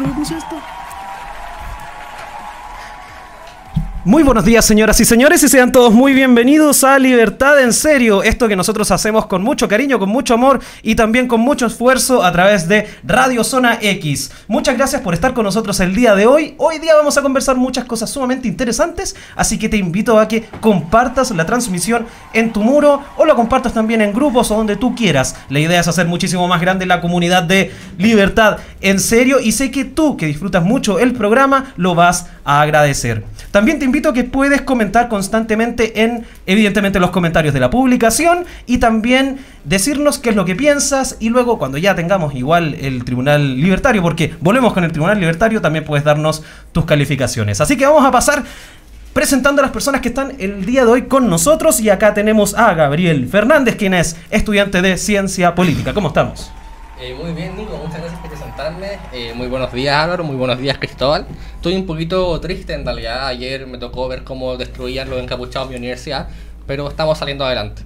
Pero me puse esto. Muy buenos días, señoras y señores, y sean todos muy bienvenidos a Libertad en Serio, esto que nosotros hacemos con mucho cariño, con mucho amor y también con mucho esfuerzo a través de Radio Zona X. Muchas gracias por estar con nosotros el día de hoy. Hoy día vamos a conversar muchas cosas sumamente interesantes, así que te invito a que compartas la transmisión en tu muro o la compartas también en grupos o donde tú quieras. La idea es hacer muchísimo más grande la comunidad de Libertad en Serio y sé que tú, que disfrutas mucho el programa, lo vas a agradecer. También te invito a que puedes comentar constantemente en, evidentemente, los comentarios de la publicación y también decirnos qué es lo que piensas y luego cuando ya tengamos igual el Tribunal Libertario, porque volvemos con el Tribunal Libertario, también puedes darnos tus calificaciones. Así que vamos a pasar presentando a las personas que están el día de hoy con nosotros y acá tenemos a Gabriel Fernández, quien es estudiante de Ciencia Política. ¿Cómo estamos? Eh, muy bien, Nico, muchas gracias por presentarme. Eh, muy buenos días, Álvaro. Muy buenos días, Cristóbal. Estoy un poquito triste en realidad. Ayer me tocó ver cómo destruían los encapuchados en mi universidad, pero estamos saliendo adelante.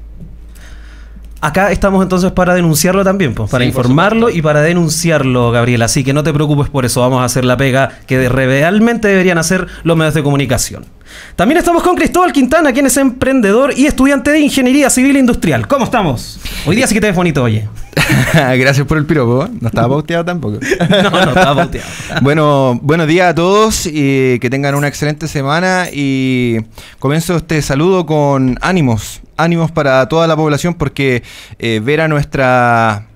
Acá estamos entonces para denunciarlo también, pues, para informarlo y para denunciarlo, Gabriel. Así que no te preocupes por eso, vamos a hacer la pega que realmente deberían hacer los medios de comunicación. También estamos con Cristóbal Quintana, quien es emprendedor y estudiante de Ingeniería Civil Industrial. ¿Cómo estamos? Hoy día sí que te ves bonito, oye. Gracias por el piropo. No estaba pauteado tampoco. no, no estaba pauteado. bueno, buenos días a todos y que tengan una excelente semana. Y comienzo este saludo con ánimos. Ánimos para toda la población porque eh, ver a nuestra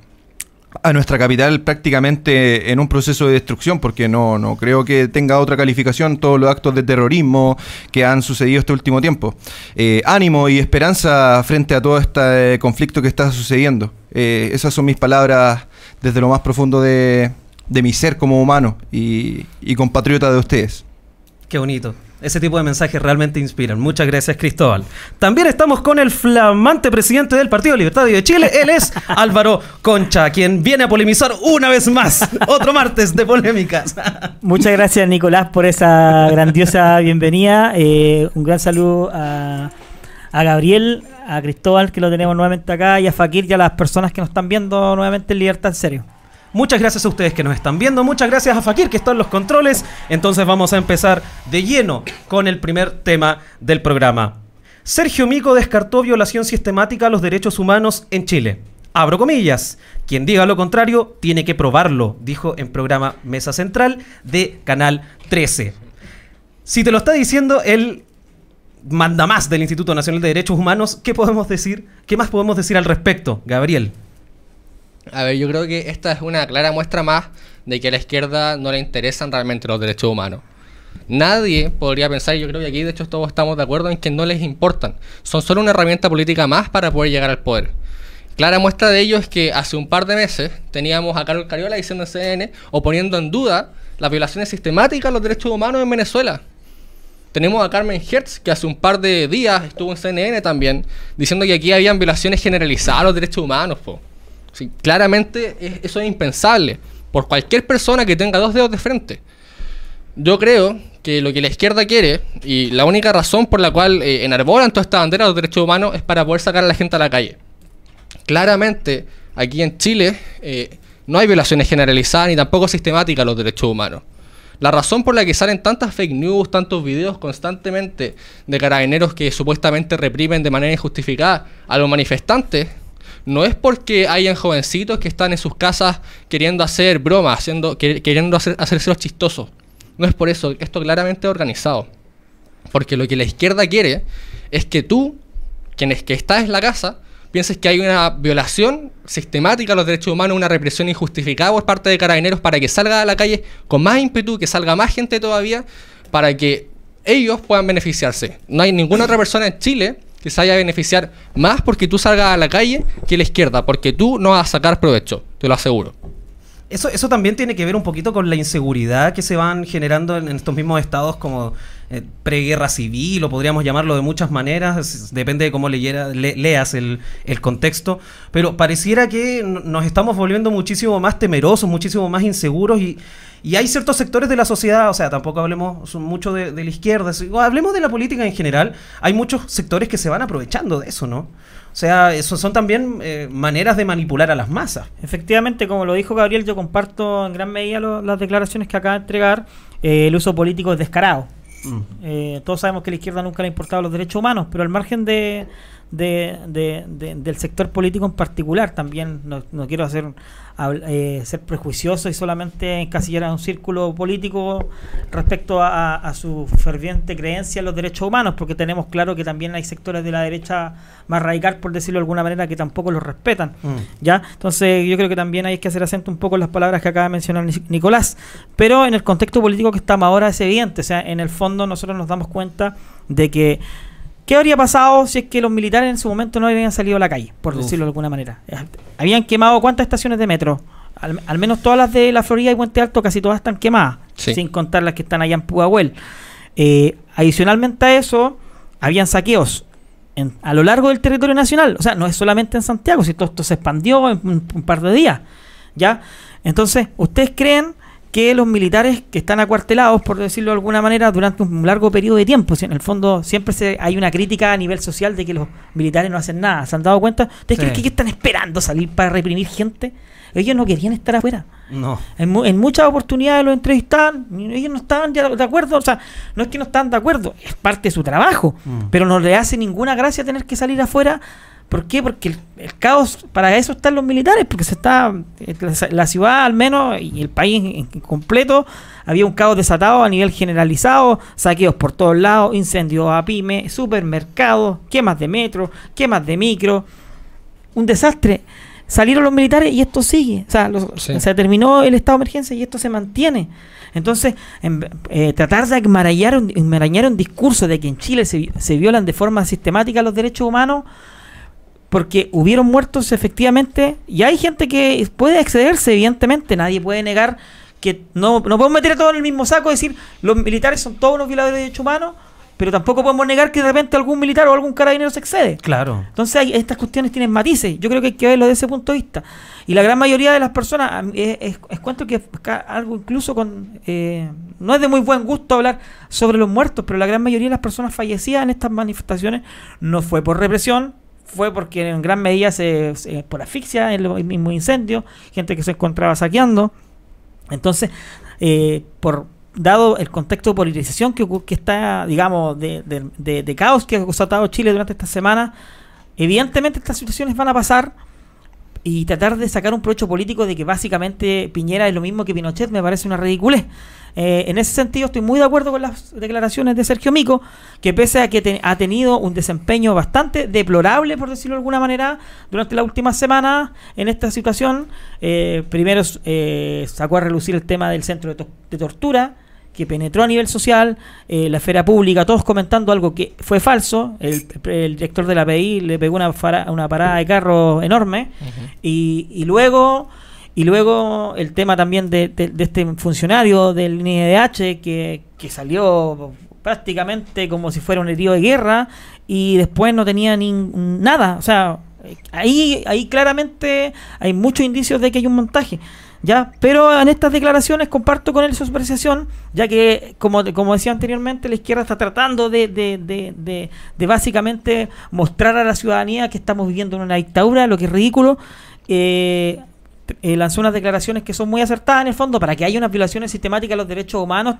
a nuestra capital prácticamente en un proceso de destrucción, porque no, no creo que tenga otra calificación todos los actos de terrorismo que han sucedido este último tiempo. Eh, ánimo y esperanza frente a todo este eh, conflicto que está sucediendo. Eh, esas son mis palabras desde lo más profundo de, mi ser como humano y, y compatriota de ustedes. Qué bonito. Ese tipo de mensajes realmente inspiran. Muchas gracias, Cristóbal. También estamos con el flamante presidente del Partido y de Chile. Él es Álvaro Concha, quien viene a polemizar una vez más. Otro martes de polémicas. Muchas gracias, Nicolás, por esa grandiosa bienvenida. Eh, un gran saludo a, a Gabriel, a Cristóbal, que lo tenemos nuevamente acá, y a Fakir y a las personas que nos están viendo nuevamente en Libertad en Serio. Muchas gracias a ustedes que nos están viendo. Muchas gracias a Fakir que está en los controles. Entonces vamos a empezar de lleno con el primer tema del programa. Sergio Mico descartó violación sistemática a los derechos humanos en Chile. Abro comillas. Quien diga lo contrario tiene que probarlo, dijo en programa Mesa Central de Canal 13. Si te lo está diciendo el más del Instituto Nacional de Derechos Humanos, ¿qué podemos decir? ¿Qué más podemos decir al respecto, Gabriel? A ver, yo creo que esta es una clara muestra más de que a la izquierda no le interesan realmente los derechos humanos. Nadie podría pensar, yo creo que aquí de hecho todos estamos de acuerdo en que no les importan. Son solo una herramienta política más para poder llegar al poder. Clara muestra de ello es que hace un par de meses teníamos a Carlos Cariola diciendo en CNN o poniendo en duda las violaciones sistemáticas a los derechos humanos en Venezuela. Tenemos a Carmen Hertz, que hace un par de días estuvo en CNN también, diciendo que aquí habían violaciones generalizadas a los derechos humanos. Po claramente eso es impensable por cualquier persona que tenga dos dedos de frente. Yo creo que lo que la izquierda quiere y la única razón por la cual eh, enarbolan toda esta bandera de los derechos humanos es para poder sacar a la gente a la calle. Claramente, aquí en Chile eh, no hay violaciones generalizadas ni tampoco sistemáticas a los derechos humanos. La razón por la que salen tantas fake news, tantos videos constantemente de carabineros que supuestamente reprimen de manera injustificada a los manifestantes no es porque hayan jovencitos que están en sus casas queriendo hacer bromas, haciendo, queriendo hacer, hacerse los chistosos. No es por eso, esto claramente es organizado. Porque lo que la izquierda quiere es que tú, quienes que estás en la casa, pienses que hay una violación sistemática a los derechos humanos, una represión injustificada por parte de carabineros para que salga a la calle con más ímpetu, que salga más gente todavía, para que ellos puedan beneficiarse. No hay ninguna otra persona en Chile te se vaya a beneficiar más porque tú salgas a la calle que la izquierda, porque tú no vas a sacar provecho, te lo aseguro. Eso, eso también tiene que ver un poquito con la inseguridad que se van generando en estos mismos estados como eh, preguerra civil, o podríamos llamarlo de muchas maneras, depende de cómo leas el, contexto, pero pareciera que nos estamos volviendo muchísimo más temerosos, muchísimo más inseguros y, y hay ciertos sectores de la sociedad, o sea, tampoco hablemos mucho de, la izquierda, hablemos de la política en general, hay muchos sectores que se van aprovechando de eso, ¿no? O sea, eso son también eh, maneras de manipular a las masas. Efectivamente, como lo dijo Gabriel, yo comparto en gran medida las declaraciones que acaba de entregar. Eh, el uso político es descarado. Mm. Eh, todos sabemos que la izquierda nunca le ha importado los derechos humanos, pero al margen de, de, del sector político en particular también. No, quiero hacer eh, ser prejuicioso y solamente encasillar a un círculo político respecto a, su ferviente creencia en los derechos humanos, porque tenemos claro que también hay sectores de la derecha más radical, por decirlo de alguna manera, que tampoco los respetan. Mm. ¿ya? Entonces yo creo que también hay que hacer acento un poco en las palabras que acaba de mencionar Nicolás. Pero en el contexto político que estamos ahora es evidente. O sea, en el fondo nosotros nos damos cuenta de que ¿Qué habría pasado si es que los militares en su momento no habían salido a la calle, por decirlo de alguna manera? Eh, habían quemado cuántas estaciones de metro? Al, menos todas las de la Florida y Puente Alto, casi todas están quemadas, sin contar las que están allá en Pudahuel. Eh, adicionalmente a eso, habían saqueos a lo largo del territorio nacional. O sea, no es solamente en Santiago, si todo esto se expandió en un, par de días. ¿Ya? Entonces, ¿ustedes creen que los militares que están acuartelados, por decirlo de alguna manera, durante un largo periodo de tiempo. En el fondo siempre se, hay una crítica a nivel social de que los militares no hacen nada. ¿Se han dado cuenta? ¿Ustedes creen que están esperando salir para reprimir gente? Ellos no querían estar afuera. No. En, muchas oportunidades los entrevistaban, ellos no estaban de acuerdo. O sea, no es que no estaban de acuerdo, es parte de su trabajo. Mm. Pero no le hace ninguna gracia tener que salir afuera ¿Por qué? Porque el, caos, para eso están los militares, porque se está, eh, la ciudad al menos y el país en completo, había un caos desatado a nivel generalizado, saqueos por todos lados, incendios a pymes, supermercados, quemas de metro, quemas de micro, un desastre. Salieron los militares y esto sigue, o sea, se terminó el estado de emergencia y esto se mantiene. Entonces, eh, tratar de enmarañar un, discurso de que en Chile se violan de forma sistemática los derechos humanos, porque hubieron muertos efectivamente y hay gente que puede excederse, evidentemente, nadie puede negar que no, podemos meter a todos en el mismo saco y decir los militares son todos unos violadores de derechos humanos, pero tampoco podemos negar que de repente algún militar o algún carabinero se excede. Claro. Entonces estas cuestiones tienen matices, yo creo que hay que verlo desde ese punto de vista. Y la gran mayoría de las personas, es, cuento que algo incluso con... Eh, no es de muy buen gusto hablar sobre los muertos, pero la gran mayoría de las personas fallecidas en estas manifestaciones no fue por represión, fue porque en gran medida se, por asfixia, en los mismo incendio, gente que se encontraba saqueando. Entonces, eh, por dado el contexto de polarización que, que está, digamos, de, caos que ha constatado Chile durante esta semana, evidentemente estas situaciones van a pasar y tratar de sacar un provecho político de que básicamente Piñera es lo mismo que Pinochet me parece una ridiculez. Eh, en ese sentido estoy muy de acuerdo con las declaraciones de Sergio Mico, que pese a que ha tenido un desempeño bastante deplorable, por decirlo de alguna manera, durante la última semana en esta situación, eh, primero eh, sacó a relucir el tema del centro de tortura, que penetró a nivel social, eh, la esfera pública, todos comentando algo que fue falso. El, director de la PI le pegó una, parada de carro enorme. y, luego y luego el tema también de, este funcionario del NIDH e que, que salió prácticamente como si fuera un herido de guerra y después no tenía ni, nada. O sea, ahí, ahí claramente hay muchos indicios de que hay un montaje. ¿ya? Pero en estas declaraciones comparto con él su apreciación, ya que, como, decía anteriormente, la izquierda está tratando de, básicamente mostrar a la ciudadanía que estamos viviendo en una dictadura, lo que es ridículo. Eh, eh, lanzó unas declaraciones que son muy acertadas en el fondo para que haya unas violaciones sistemáticas de los derechos humanos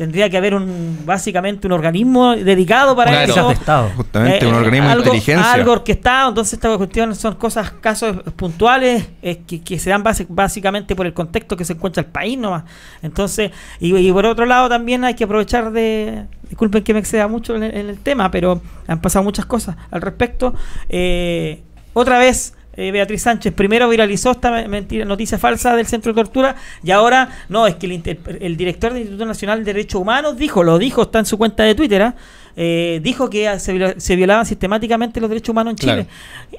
tendría que haber un básicamente un organismo dedicado para eso. Justamente, un eh, organismo de inteligencia. Algo orquestado, entonces estas cuestiones son cosas, casos puntuales eh, que, se dan básicamente por el contexto que se encuentra el país nomás. Entonces, y, por otro lado también hay que aprovechar de, disculpen que me exceda mucho en el, tema, pero han pasado muchas cosas al respecto. Eh, otra vez eh, Beatriz Sánchez primero viralizó esta mentira, noticia falsa del centro de tortura y ahora no, es que el, director del Instituto Nacional de Derechos Humanos dijo, lo dijo, está en su cuenta de Twitter, ¿ah? eh, dijo que se, violaban sistemáticamente los derechos humanos en Chile.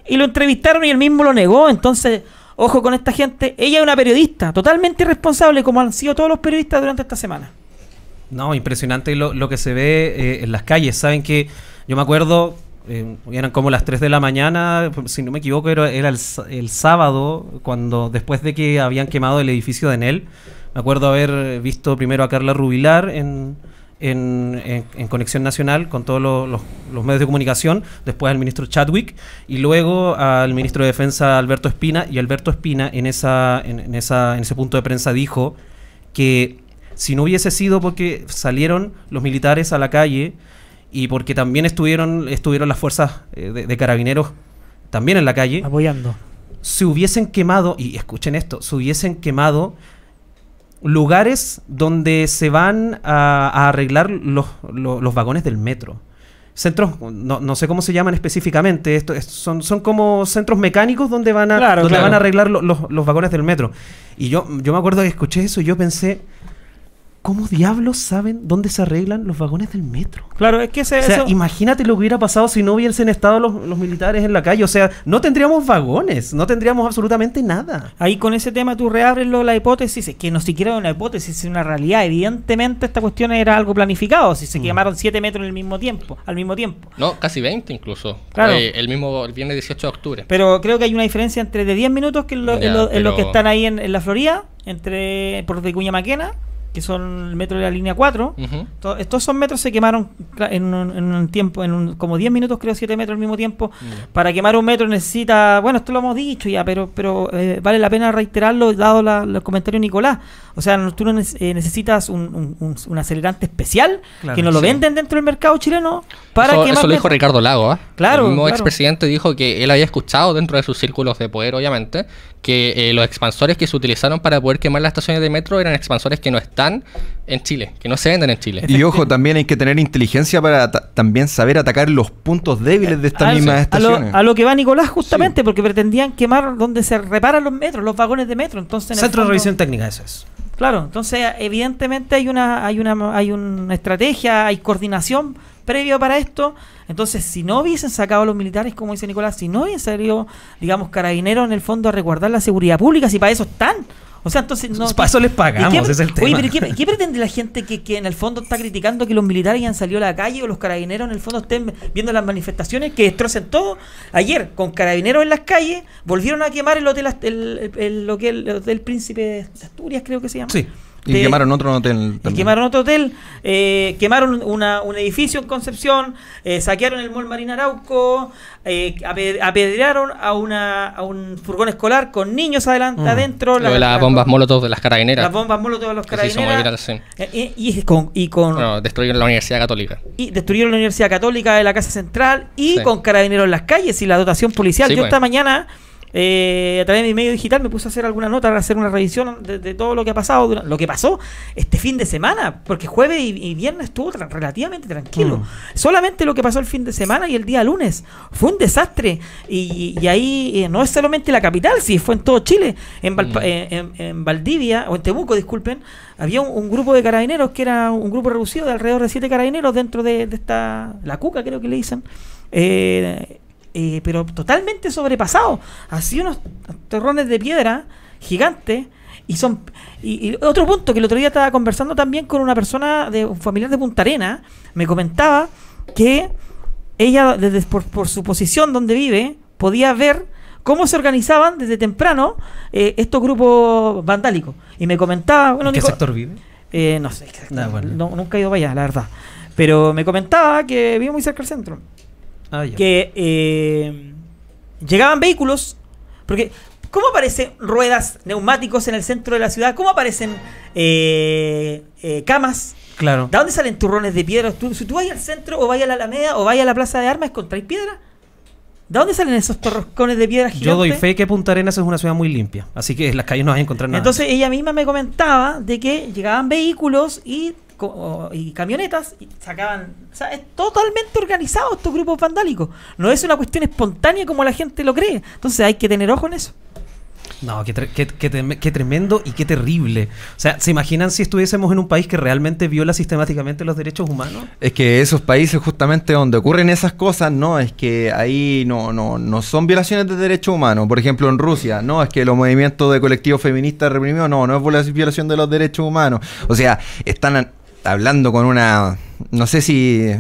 Y, lo entrevistaron y él mismo lo negó, entonces... Ojo con esta gente, ella es una periodista totalmente responsable, como han sido todos los periodistas durante esta semana. No, impresionante lo, que se ve eh, en las calles. Saben que yo me acuerdo eh, eran como las 3 de la mañana, si no me equivoco, era, el, sábado, cuando después de que habían quemado el edificio de Enel. Me acuerdo haber visto primero a Carla Rubilar en, en, en, Conexión Nacional con todos los, medios de comunicación, después al ministro Chadwick y luego al ministro de Defensa Alberto Espina. Y Alberto Espina en, esa, en, esa, en ese punto de prensa dijo que si no hubiese sido porque salieron los militares a la calle, y porque también estuvieron, estuvieron las fuerzas eh, de, carabineros también en la calle. Apoyando. Se hubiesen quemado, y escuchen esto, se hubiesen quemado lugares donde se van a, arreglar los, los, vagones del metro. Centros, no, no sé cómo se llaman específicamente, esto, son, son como centros mecánicos donde van a, donde Van a arreglar los, vagones del metro. Y yo, yo me acuerdo que escuché eso y yo pensé, ¿Cómo diablos saben dónde se arreglan los vagones del metro? Claro, es que ese, imagínate lo que hubiera pasado si no hubiesen estado los, militares en la calle. O sea, no tendríamos vagones, no tendríamos absolutamente nada. Ahí con ese tema tú reabres la hipótesis, que no siquiera era una hipótesis, es una realidad. Evidentemente esta cuestión era algo planificado, si se mm. quemaron 7 metros en el mismo tiempo, al mismo tiempo. No, casi 20 incluso. Claro. Eh, el mismo el viernes 18 de octubre. Pero creo que hay una diferencia entre de 10 minutos que en, lo, los que están ahí en, la Florida, entre por de Maquena que son el metro de la línea 4. Estos son metros se quemaron en un, tiempo, en como 10 minutos, creo, 7 metros al mismo tiempo. Mm. Para quemar un metro necesita, bueno, esto lo hemos dicho ya, pero pero eh, vale la pena reiterarlo, dado los comentarios de Nicolás. O sea, tú no eh, necesitas un, acelerante especial que no lo venden dentro del mercado chileno para eso, quemar. Eso lo dijo Ricardo Lago, ¿ah? Claro. El mismo expresidente dijo que él había escuchado dentro de sus círculos de poder, obviamente, que eh, los expansores que se utilizaron para poder quemar las estaciones de metro eran expansores que no están en Chile, que no se venden en Chile. Y ojo, también hay que tener inteligencia para también saber atacar los puntos débiles de esta misma estación. A lo, que va Nicolás, justamente, porque pretendían quemar donde se reparan los metros, los vagones de metro. Entonces, Centro de Revisión Técnica, eso es. Claro, entonces evidentemente hay una, hay una, hay una estrategia, hay coordinación previa para esto. Entonces, si no hubiesen sacado a los militares, como dice Nicolás, si no hubiesen salido, digamos, carabineros en el fondo a resguardar la seguridad pública, si para eso están, o sea, entonces no. eso les pagamos, es el tema. Oye, pero ¿qué, pretende la gente que, que, en el fondo está criticando que los militares hayan salido a la calle o los carabineros en el fondo estén viendo las manifestaciones que destrocen todo? Ayer, con carabineros en las calles, volvieron a quemar el hotel, el, el, Príncipe de Asturias, creo que se llama. Sí y quemaron otro hotel. Y Quemaron otro hotel, eh, quemaron un edificio en Concepción, eh, saquearon el Mall Marina Arauco, eh, apedrearon a, un furgón escolar con niños adelante, mm. adentro. las bombas molotov de las carabineras. Las bombas molotov de los carabineros. Eh, y, con... Y con destruyeron la Universidad Católica. Y destruyeron la Universidad Católica de la Casa Central y con carabineros en las calles y la dotación policial. Yo pues. esta mañana... Eh, a través de mi medio digital me puse a hacer alguna nota, para hacer una revisión de, todo lo que ha pasado, lo que pasó este fin de semana, porque jueves y, viernes estuvo relativamente tranquilo. Mm. Solamente lo que pasó el fin de semana y el día lunes fue un desastre. Y, ahí eh, no es solamente la capital, sí, fue en todo Chile. En, mm. eh, Valdivia, o en Temuco, disculpen, había un, grupo de carabineros que era un grupo reducido de alrededor de siete carabineros dentro de, esta, la cuca creo que le dicen. Eh, eh, pero totalmente sobrepasado Así unos terrones de piedra gigantes. Y son y, otro punto que el otro día estaba conversando también con una persona de un familiar de Punta Arena, me comentaba que ella desde por, su posición donde vive podía ver cómo se organizaban desde temprano eh, estos grupos vandálicos. Y me comentaba, ¿En qué sector vive? Eh, no sé, ah, nunca he ido para allá, la verdad. Pero me comentaba que vive muy cerca del centro. Ah, que eh, llegaban vehículos, porque ¿cómo aparecen ruedas, neumáticos en el centro de la ciudad? ¿Cómo aparecen eh, eh, camas? Claro. ¿De dónde salen turrones de piedra? si tú vas al centro o vas a la Alameda o vas a la Plaza de Armas, ¿contraes piedra? ¿De dónde salen esos torroscones de piedra Yo doy fe que Punta Arenas es una ciudad muy limpia, así que en las calles no vas a encontrar nada. Entonces ella misma me comentaba de que llegaban vehículos y y camionetas y sacaban. O sea, es totalmente organizado estos grupos vandálicos. No es una cuestión espontánea como la gente lo cree. Entonces hay que tener ojo en eso. No, qué, qué, qué, tremendo y qué terrible. O sea, ¿se imaginan si estuviésemos en un país que realmente viola sistemáticamente los derechos humanos? Es que esos países justamente donde ocurren esas cosas, no, es que ahí no, no, no son violaciones de derechos humanos. Por ejemplo, en Rusia, no, es que los movimientos de colectivos feministas reprimidos, no, no es violación de los derechos humanos. O sea, están hablando con una, no sé si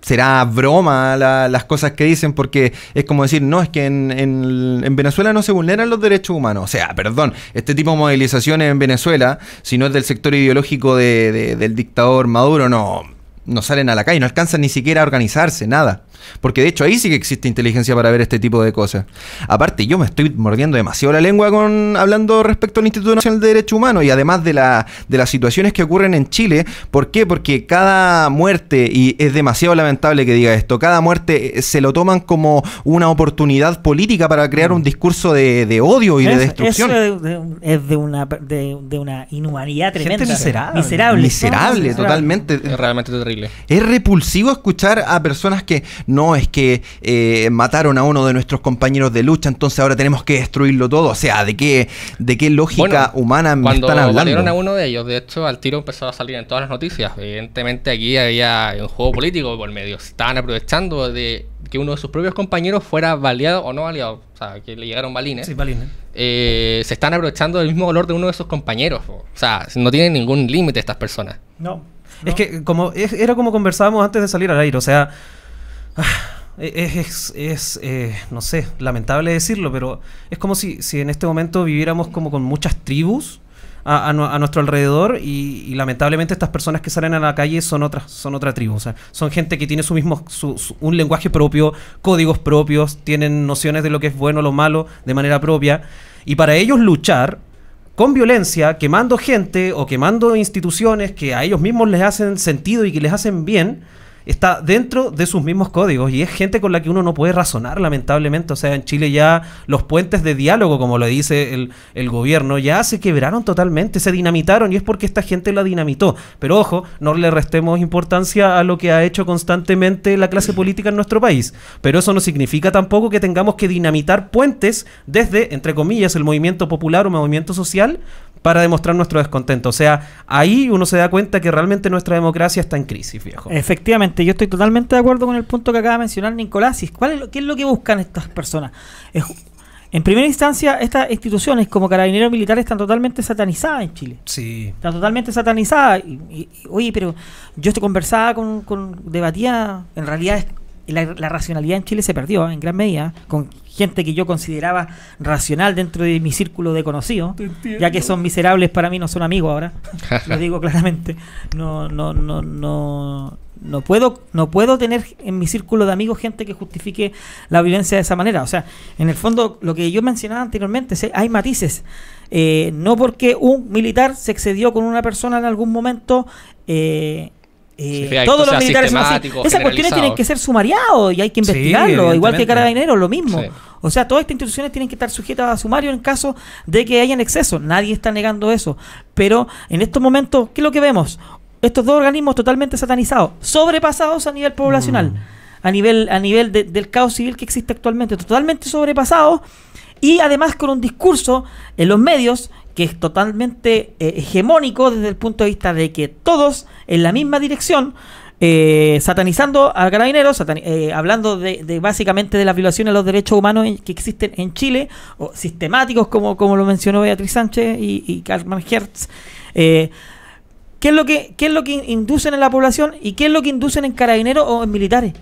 será broma las cosas que dicen, porque es como decir, no, es que en, Venezuela no se vulneran los derechos humanos. O sea, perdón, este tipo de movilizaciones en Venezuela, si no es del sector ideológico del dictador Maduro, no, no salen a la calle, no alcanzan ni siquiera a organizarse, nada. Porque de hecho ahí sí que existe inteligencia para ver este tipo de cosas. Aparte, yo me estoy mordiendo demasiado la lengua con hablando respecto al Instituto Nacional de Derecho Humano. y además de, la, de las situaciones que ocurren en Chile. ¿Por qué? Porque cada muerte, y es demasiado lamentable que diga esto, cada muerte eh, se lo toman como una oportunidad política para crear un mm. discurso de, odio y de destrucción. es de una, de, una inhumanidad tremenda. miserable. Miserable, totalmente. Es realmente terrible. Es repulsivo escuchar a personas que no es que eh, mataron a uno de nuestros compañeros de lucha, entonces ahora tenemos que destruirlo todo. O sea, ¿de qué, de qué lógica humana me están hablando? Mataron a uno de ellos, de hecho, al tiro empezó a salir en todas las noticias. Evidentemente aquí había un juego político por medio. Estaban aprovechando de que uno de sus propios compañeros fuera baleado o no baleado. O sea, que le llegaron balines. Sí, balines. Eh, se están aprovechando del mismo dolor de uno de sus compañeros. O sea, no tienen ningún límite estas personas. No. Es que como era como conversábamos antes de salir al aire, o sea, Ah, e-, e-, es, es, eh, no sé, lamentable decirlo, pero es como si, en este momento viviéramos como con muchas tribus a, nuestro alrededor y, lamentablemente estas personas que salen a la calle son otras, son otra tribu, o sea, son gente que tiene su mismo, un lenguaje propio, códigos propios, tienen nociones de lo que es bueno, o lo malo, de manera propia, y para ellos luchar con violencia, quemando gente o quemando instituciones que a ellos mismos les hacen sentido y que les hacen bien, está dentro de sus mismos códigos y es gente con la que uno no puede razonar, lamentablemente. O sea, en Chile ya los puentes de diálogo, como lo dice el, el gobierno, ya se quebraron totalmente, se dinamitaron y es porque esta gente la dinamitó. Pero ojo, no le restemos importancia a lo que ha hecho constantemente la clase política en nuestro país. Pero eso no significa tampoco que tengamos que dinamitar puentes desde, entre comillas, el movimiento popular o movimiento social para demostrar nuestro descontento. O sea, ahí uno se da cuenta que realmente nuestra democracia está en crisis, viejo. Efectivamente yo estoy totalmente de acuerdo con el punto que acaba de mencionar Nicolás. ¿Cuál es lo, ¿Qué es lo que buscan estas personas? en primera instancia, estas instituciones como carabineros militares están totalmente satanizadas en Chile. Sí. Están totalmente satanizadas. Y, oye, pero yo estoy conversada con, debatía, en realidad la, racionalidad en Chile se perdió ¿eh? en gran medida con gente que yo consideraba racional dentro de mi círculo de conocidos, ya que son miserables para mí, no son amigos ahora, lo digo claramente. No, no, no, no, no puedo, no puedo tener en mi círculo de amigos gente que justifique la violencia de esa manera. O sea, en el fondo, lo que yo mencionaba anteriormente, hay matices. Eh, no porque un militar se excedió con una persona en algún momento. Eh, eh, todos los militares son Esas cuestiones tienen que ser sumariados y hay que investigarlo, igual que dinero, lo mismo. O sea, todas estas instituciones tienen que estar sujetas a sumario en caso de que hayan exceso. Nadie está negando eso. Pero en estos momentos, ¿qué es lo que vemos? estos dos organismos totalmente satanizados, sobrepasados a nivel poblacional, mm. a nivel, a nivel del caos civil que existe actualmente, totalmente sobrepasados y además con un discurso en los medios que es totalmente eh, hegemónico desde el punto de vista de que todos en la misma dirección, eh, satanizando al carabineros, eh, hablando de, básicamente de las violaciones a los derechos humanos que existen en Chile, o sistemáticos como, como lo mencionó Beatriz Sánchez y, y Carmen Hertz. ¿Qué es lo que, es lo que inducen en la población y qué es lo que inducen en carabineros o en militares?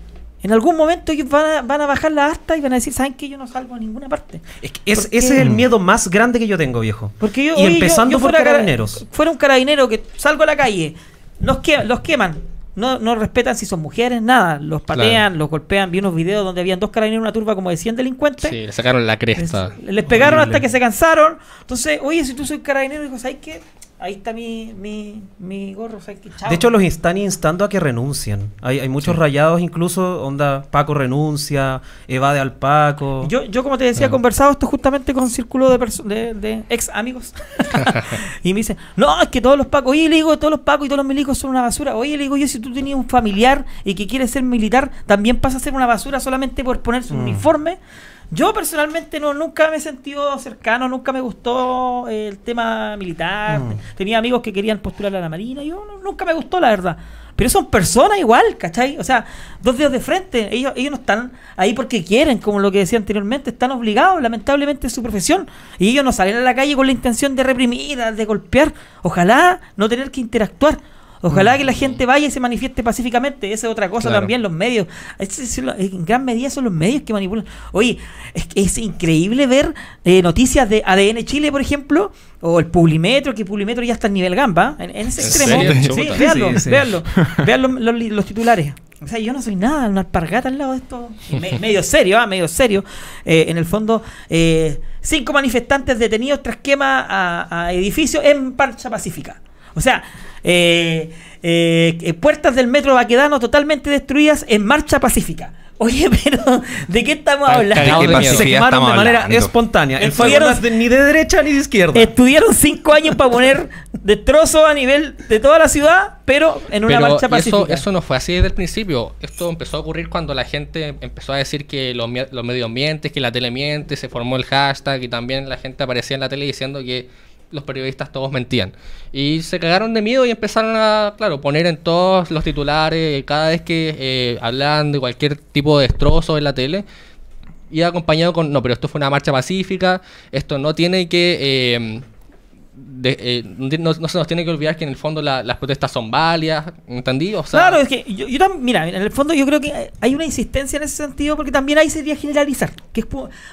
En algún momento ellos van a, bajar la asta y van a decir, ¿saben que Yo no salgo a ninguna parte. ese es el miedo más grande que yo tengo, viejo. Porque yo, y empezando por carabineros. fueron un carabinero que salgo a la calle, los, los queman, no, respetan si son mujeres, nada. Los patean, los golpean. Vi unos videos donde habían dos carabineros en una turba como de delincuentes. Sí, le sacaron la cresta. Les, pegaron hasta que se cansaron. Entonces, oye, si tú soy carabinero, dijo, ¿sabes qué? ahí está mi, mi, mi gorro. de hecho, los están instando a que renuncien. Hay, muchos rayados, incluso, onda, Paco renuncia, evade al Paco. Yo, yo como te decía, he conversado esto justamente con un círculo de, de, ex amigos. y me dicen, no, es que todos los Pacos, oye, le todos los Pacos y todos los milicos son una basura. Oye, le digo yo, si tú tenías un familiar y que quiere ser militar, también pasa a ser una basura solamente por ponerse un mm. uniforme. Yo personalmente no, nunca me he sentido cercano, nunca me gustó eh, el tema militar. Mm. Tenía amigos que querían postular a la Marina, yo nunca me gustó, la verdad. Pero son personas igual, ¿cachai? O sea, dos dedos de frente, ellos, ellos no están ahí porque quieren, como lo que decía anteriormente, están obligados, lamentablemente, en su profesión. Y ellos no salen a la calle con la intención de reprimir, de golpear. Ojalá no tener que interactuar. Ojalá mm. que la gente vaya y se manifieste pacíficamente. Esa es otra cosa también, los medios. en gran medida son los medios que manipulan. Oye, es, increíble ver eh, noticias de ADN Chile, por ejemplo, o el Publimetro, que Publimetro ya está en nivel gamba, en, ese extremo. Sí, veanlo, vean los, titulares. O sea, yo no soy nada, una alpargata al lado de esto. Ah, medio serio, ¿eh? medio serio. en el fondo, eh, cinco manifestantes detenidos tras quema a, a edificio en Parcha Pacífica. O sea, eh, eh, puertas del metro vaquedano totalmente destruidas en marcha pacífica. Oye, pero ¿de qué estamos hablando? ¿De se quemaron de manera espontánea. ni de derecha ni de izquierda. Estuvieron cinco años para poner destrozos a nivel de toda la ciudad, pero en una marcha pacífica. Eso, no fue así desde el principio. Esto empezó a ocurrir cuando la gente empezó a decir que los, medios que la tele miente, se formó el hashtag y también la gente aparecía en la tele diciendo que los periodistas todos mentían. Y se cagaron de miedo y empezaron a, claro, poner en todos los titulares, cada vez que eh, hablaban de cualquier tipo de destrozo en la tele, Y acompañado con, no, pero esto fue una marcha pacífica, esto no tiene que... Eh, eh, no, se nos tiene que olvidar que en el fondo las protestas son válidas, ¿entendí? claro, es que yo, mira, en el fondo yo creo que hay una insistencia en ese sentido porque también ahí sería generalizar, que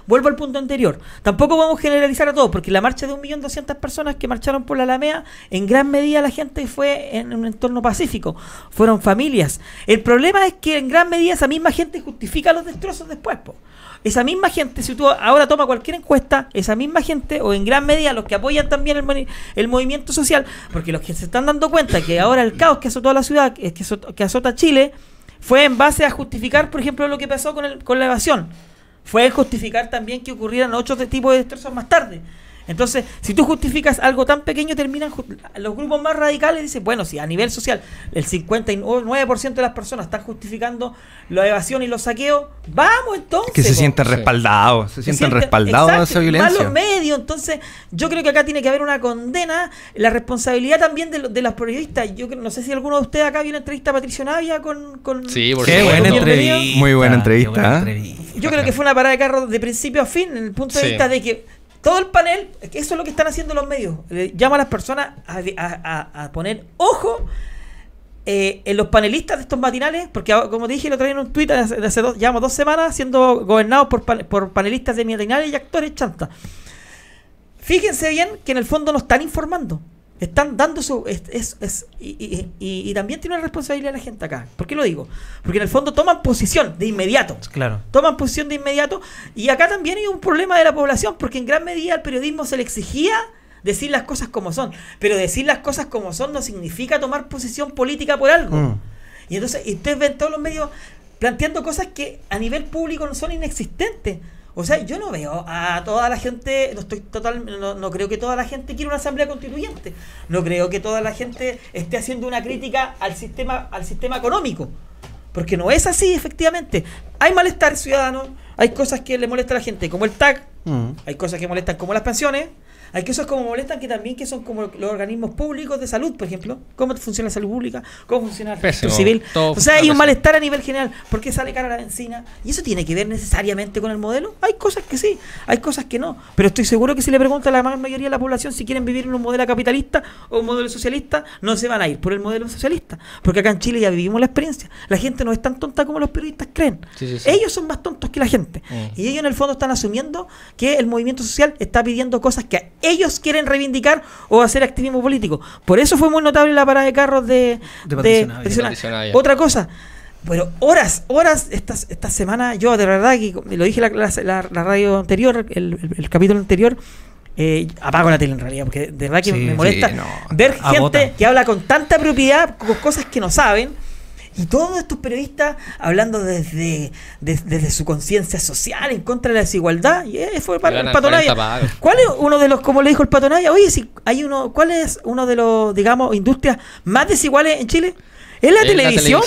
vuelvo al punto anterior, tampoco vamos a generalizar a todos porque la marcha de 1.200.000 personas que marcharon por la Alamea, en gran medida la gente fue en un entorno pacífico, fueron familias. El problema es que en gran medida esa misma gente justifica los destrozos después, esa misma gente, si tú ahora toma cualquier encuesta, esa misma gente, o en gran medida los que apoyan también el, movimiento social, porque los que se están dando cuenta que ahora el caos que azotó la ciudad, que azota, que azota Chile, fue en base a justificar, por ejemplo, lo que pasó con, el, con la evasión. Fue justificar también que ocurrieran otros tipos de destrozos más tarde. Entonces, si tú justificas algo tan pequeño, terminan los grupos más radicales dicen, bueno, si a nivel social el 59% de las personas están justificando la evasión y los saqueos, vamos entonces. Que se sienten respaldados, se, sienten, respaldados de esa violencia. Malos medios, entonces yo creo que acá tiene que haber una condena, la responsabilidad también de, los periodistas. Yo no sé si alguno de ustedes acá vio una entrevista a Patricio Navia con... sí, porque Muy buena ¿eh? entrevista. Yo creo que fue una parada de carro de principio a fin, en el punto de vista de que todo el panel, eso es lo que están haciendo los medios. llama a las personas a, poner ojo eh, en los panelistas de estos matinales, porque ah, como dije, lo traen en un tweet hace, hace dos, dos semanas siendo gobernados por, panelistas de matinales y actores chantas. Fíjense bien que en el fondo nos están informando. Están dando su... Es, es, y, también tiene una responsabilidad la gente acá. ¿Por qué lo digo? Porque en el fondo toman posición de inmediato. Claro. Toman posición de inmediato. Y acá también hay un problema de la población, porque en gran medida al periodismo se le exigía decir las cosas como son. Pero decir las cosas como son no significa tomar posición política por algo. Mm. Y entonces, ustedes ven todos los medios planteando cosas que a nivel público no son inexistentes. O sea, yo no veo a toda la gente, no estoy total, no, creo que toda la gente quiera una asamblea constituyente. No creo que toda la gente esté haciendo una crítica al sistema, al sistema económico. Porque no es así, efectivamente. Hay malestar ciudadano, hay cosas que le molesta a la gente, como el TAC, mm. hay cosas que molestan como las pensiones, hay que esos como molestan que también que son como los organismos públicos de salud, por ejemplo. ¿Cómo funciona la salud pública? ¿Cómo funciona la civil? O sea, hay un malestar a nivel general. ¿Por qué sale cara la benzina? ¿Y eso tiene que ver necesariamente con el modelo? Hay cosas que sí, hay cosas que no. Pero estoy seguro que si le pregunta a la gran mayoría de la población si quieren vivir en un modelo capitalista o un modelo socialista, no se van a ir por el modelo socialista. Porque acá en Chile ya vivimos la experiencia. La gente no es tan tonta como los periodistas creen. Ellos son más tontos que la gente. Mm. Y ellos en el fondo están asumiendo que el movimiento social está pidiendo cosas que ellos quieren reivindicar o hacer activismo político. Por eso fue muy notable la parada de carros de, de, Otra cosa, pero horas, horas, esta, esta semana, yo de verdad, que lo dije la, la, radio anterior, el, capítulo anterior, eh, apago la tele en realidad, porque de verdad que me molesta ver gente que habla con tanta propiedad, con cosas que no saben y todos estos periodistas hablando desde, desde, su conciencia social en contra de la desigualdad. Y eh, fue para el Patonaya. ¿Cuál es uno de los, como le dijo el Patonaya? Oye, si hay uno, ¿cuál es uno de los, digamos, industrias más desiguales en Chile? Es la, televisión,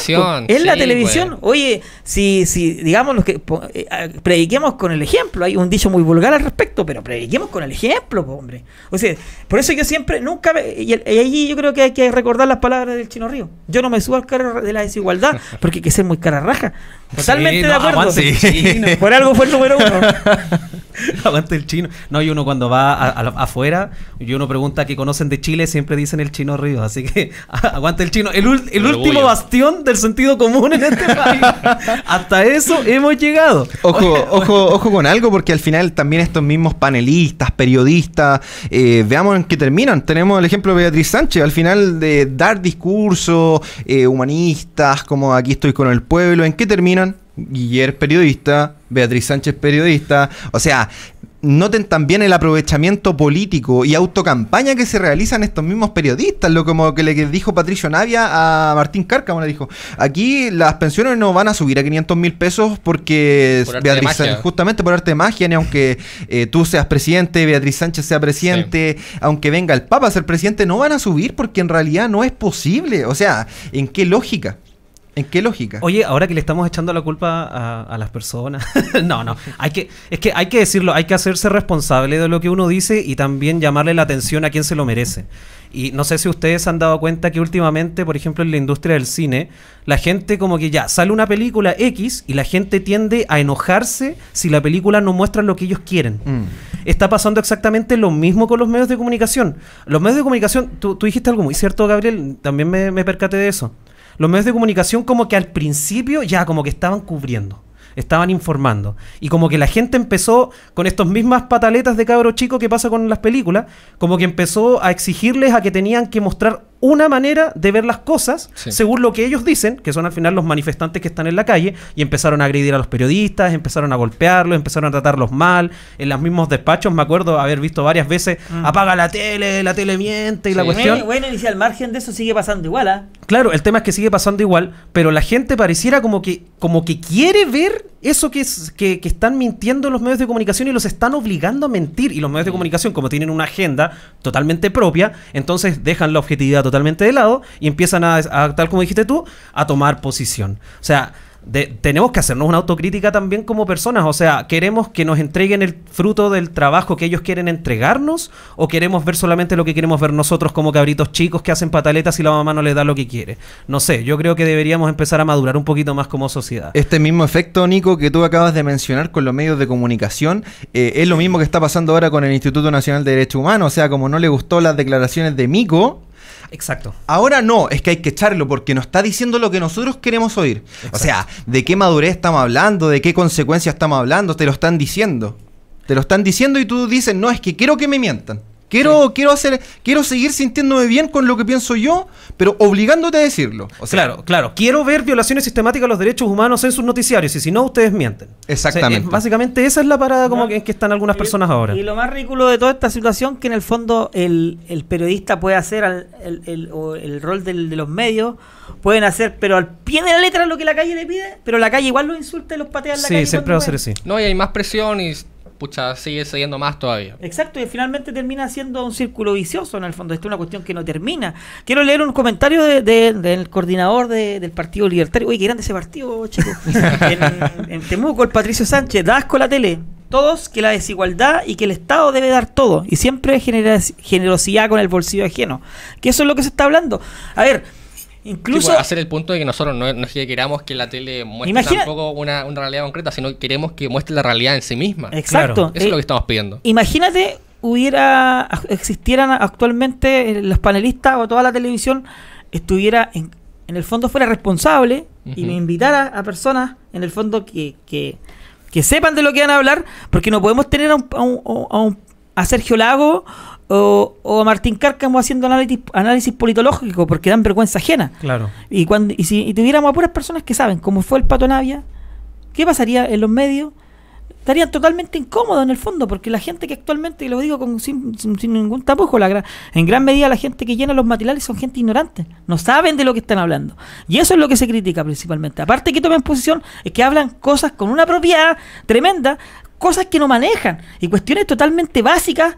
Es la televisión. Oye, si, si digamos que eh, prediquemos con el ejemplo, hay un dicho muy vulgar al respecto, pero prediquemos con el ejemplo, hombre. O sea, por eso yo siempre, nunca, y, allí yo creo que hay que recordar las palabras del Chino Río. Yo no me subo al carro de la desigualdad, porque hay que ser muy cara raja. Totalmente de acuerdo. Aguante Por algo fue el número uno. aguante el chino. No, y uno cuando va afuera, y uno pregunta que conocen de Chile, siempre dicen el chino río Así que aguante el chino. El, último bastión del sentido común en este país. Hasta eso hemos llegado. Ojo, ojo, ojo con algo, porque al final también estos mismos panelistas, periodistas, eh, veamos en qué terminan. Tenemos el ejemplo de Beatriz Sánchez, al final de dar discursos eh, humanistas, como aquí estoy con el pueblo, ¿en qué terminan? Guillermo periodista, Beatriz Sánchez periodista, o sea, noten también el aprovechamiento político y autocampaña que se realizan estos mismos periodistas, lo como que le dijo Patricio Navia a Martín Cárcamo, le dijo, aquí las pensiones no van a subir a 500 mil pesos porque Beatriz justamente por arte de magia, aunque eh, tú seas presidente, Beatriz Sánchez sea presidente, aunque venga el Papa a ser presidente, no van a subir porque en realidad no es posible, o sea, ¿en qué lógica? ¿En qué lógica? Oye, ahora que le estamos echando la culpa a, las personas. no, no. Hay que, es que hay que decirlo, hay que hacerse responsable de lo que uno dice y también llamarle la atención a quien se lo merece. Y no sé si ustedes han dado cuenta que últimamente, por ejemplo, en la industria del cine, la gente como que ya sale una película X y la gente tiende a enojarse si la película no muestra lo que ellos quieren. Mm. Está pasando exactamente lo mismo con los medios de comunicación. Los medios de comunicación, tú, dijiste algo muy cierto, Gabriel, también me, me percaté de eso. Los medios de comunicación como que al principio ya como que estaban cubriendo, estaban informando. Y como que la gente empezó con estos mismas pataletas de cabro chico que pasa con las películas, como que empezó a exigirles a que tenían que mostrar una manera de ver las cosas según lo que ellos dicen, que son al final los manifestantes que están en la calle, y empezaron a agredir a los periodistas, empezaron a golpearlos, empezaron a tratarlos mal, en los mismos despachos, me acuerdo haber visto varias veces, mm. apaga la tele, la tele miente y la cuestión. Bueno, y si al margen de eso sigue pasando igual, ¿ah? Claro, el tema es que sigue pasando igual, pero la gente pareciera como que, como que quiere ver eso que, que están mintiendo los medios de comunicación y los están obligando a mentir, y los medios de mm. comunicación, como tienen una agenda totalmente propia, entonces dejan la objetividad totalmente de lado y empiezan a, tal como dijiste tú, a tomar posición. O sea, tenemos que hacernos una autocrítica también como personas. O sea, ¿queremos que nos entreguen el fruto del trabajo que ellos quieren entregarnos? ¿O queremos ver solamente lo que queremos ver nosotros como cabritos chicos que hacen pataletas y la mamá no les da lo que quiere? No sé, yo creo que deberíamos empezar a madurar un poquito más como sociedad. Este mismo efecto, Nico, que tú acabas de mencionar con los medios de comunicación, eh, es lo mismo que está pasando ahora con el Instituto Nacional de Derecho Humano. O sea, como no le gustó las declaraciones de Mico, Exacto. Ahora no, es que hay que echarlo porque nos está diciendo lo que nosotros queremos oír. O sea, de qué madurez estamos hablando, de qué consecuencias estamos hablando, te lo están diciendo. Te lo están diciendo y tú dices, no, es que quiero que me mientan. Quiero, quiero hacer, quiero seguir sintiéndome bien con lo que pienso yo, pero obligándote a decirlo. claro, claro. Quiero ver violaciones sistemáticas a los derechos humanos en sus noticiarios, y si no, ustedes mienten. Exactamente. básicamente esa es la parada como que, que están algunas personas ahora. Y lo más ridículo de toda esta situación, que en el fondo el, periodista puede hacer el, o el, rol de los medios, pueden hacer, pero al pie de la letra lo que la calle le pide, pero la calle igual lo insulta y los patea en la calle. Sí, siempre va a ser así. No, y hay más presión y pucha, sigue cediendo más todavía. Exacto, y finalmente termina siendo un círculo vicioso en el fondo. Esta es una cuestión que no termina. Quiero leer un comentario del coordinador de, del Partido Libertario. Uy, qué grande ese partido, chico. en, Temuco, el Patricio Sánchez, dasco con la tele todos que la desigualdad y que el Estado debe dar todo y siempre generosidad con el bolsillo ajeno. Que eso es lo que se está hablando. A ver, Incluso. hacer el punto de que nosotros no, es que queramos que la tele muestre tampoco una, una, realidad concreta, sino queremos que muestre la realidad en sí misma. Exacto. Eso es lo eh, que estamos pidiendo. Imagínate hubiera existieran actualmente eh, los panelistas o toda la televisión estuviera en, en el fondo fuera responsable y me invitara a personas en el fondo que, que, que, sepan de lo que van a hablar porque no podemos tener a a Sergio Lago o, a Martín Cárcamo haciendo análisis, politológico porque dan vergüenza ajena. Claro. Y, cuando, y si tuviéramos a puras personas que saben cómo fue el Pato Navia, qué pasaría en los medios, estarían totalmente incómodos en el fondo porque la gente que actualmente, y lo digo sin, ningún tapujo, en gran medida la gente que llena los materiales son gente ignorante, no saben de lo que están hablando. Y eso es lo que se critica principalmente. Aparte que tomen posición, es que hablan cosas con una propiedad tremenda, cosas que no manejan y cuestiones totalmente básicas,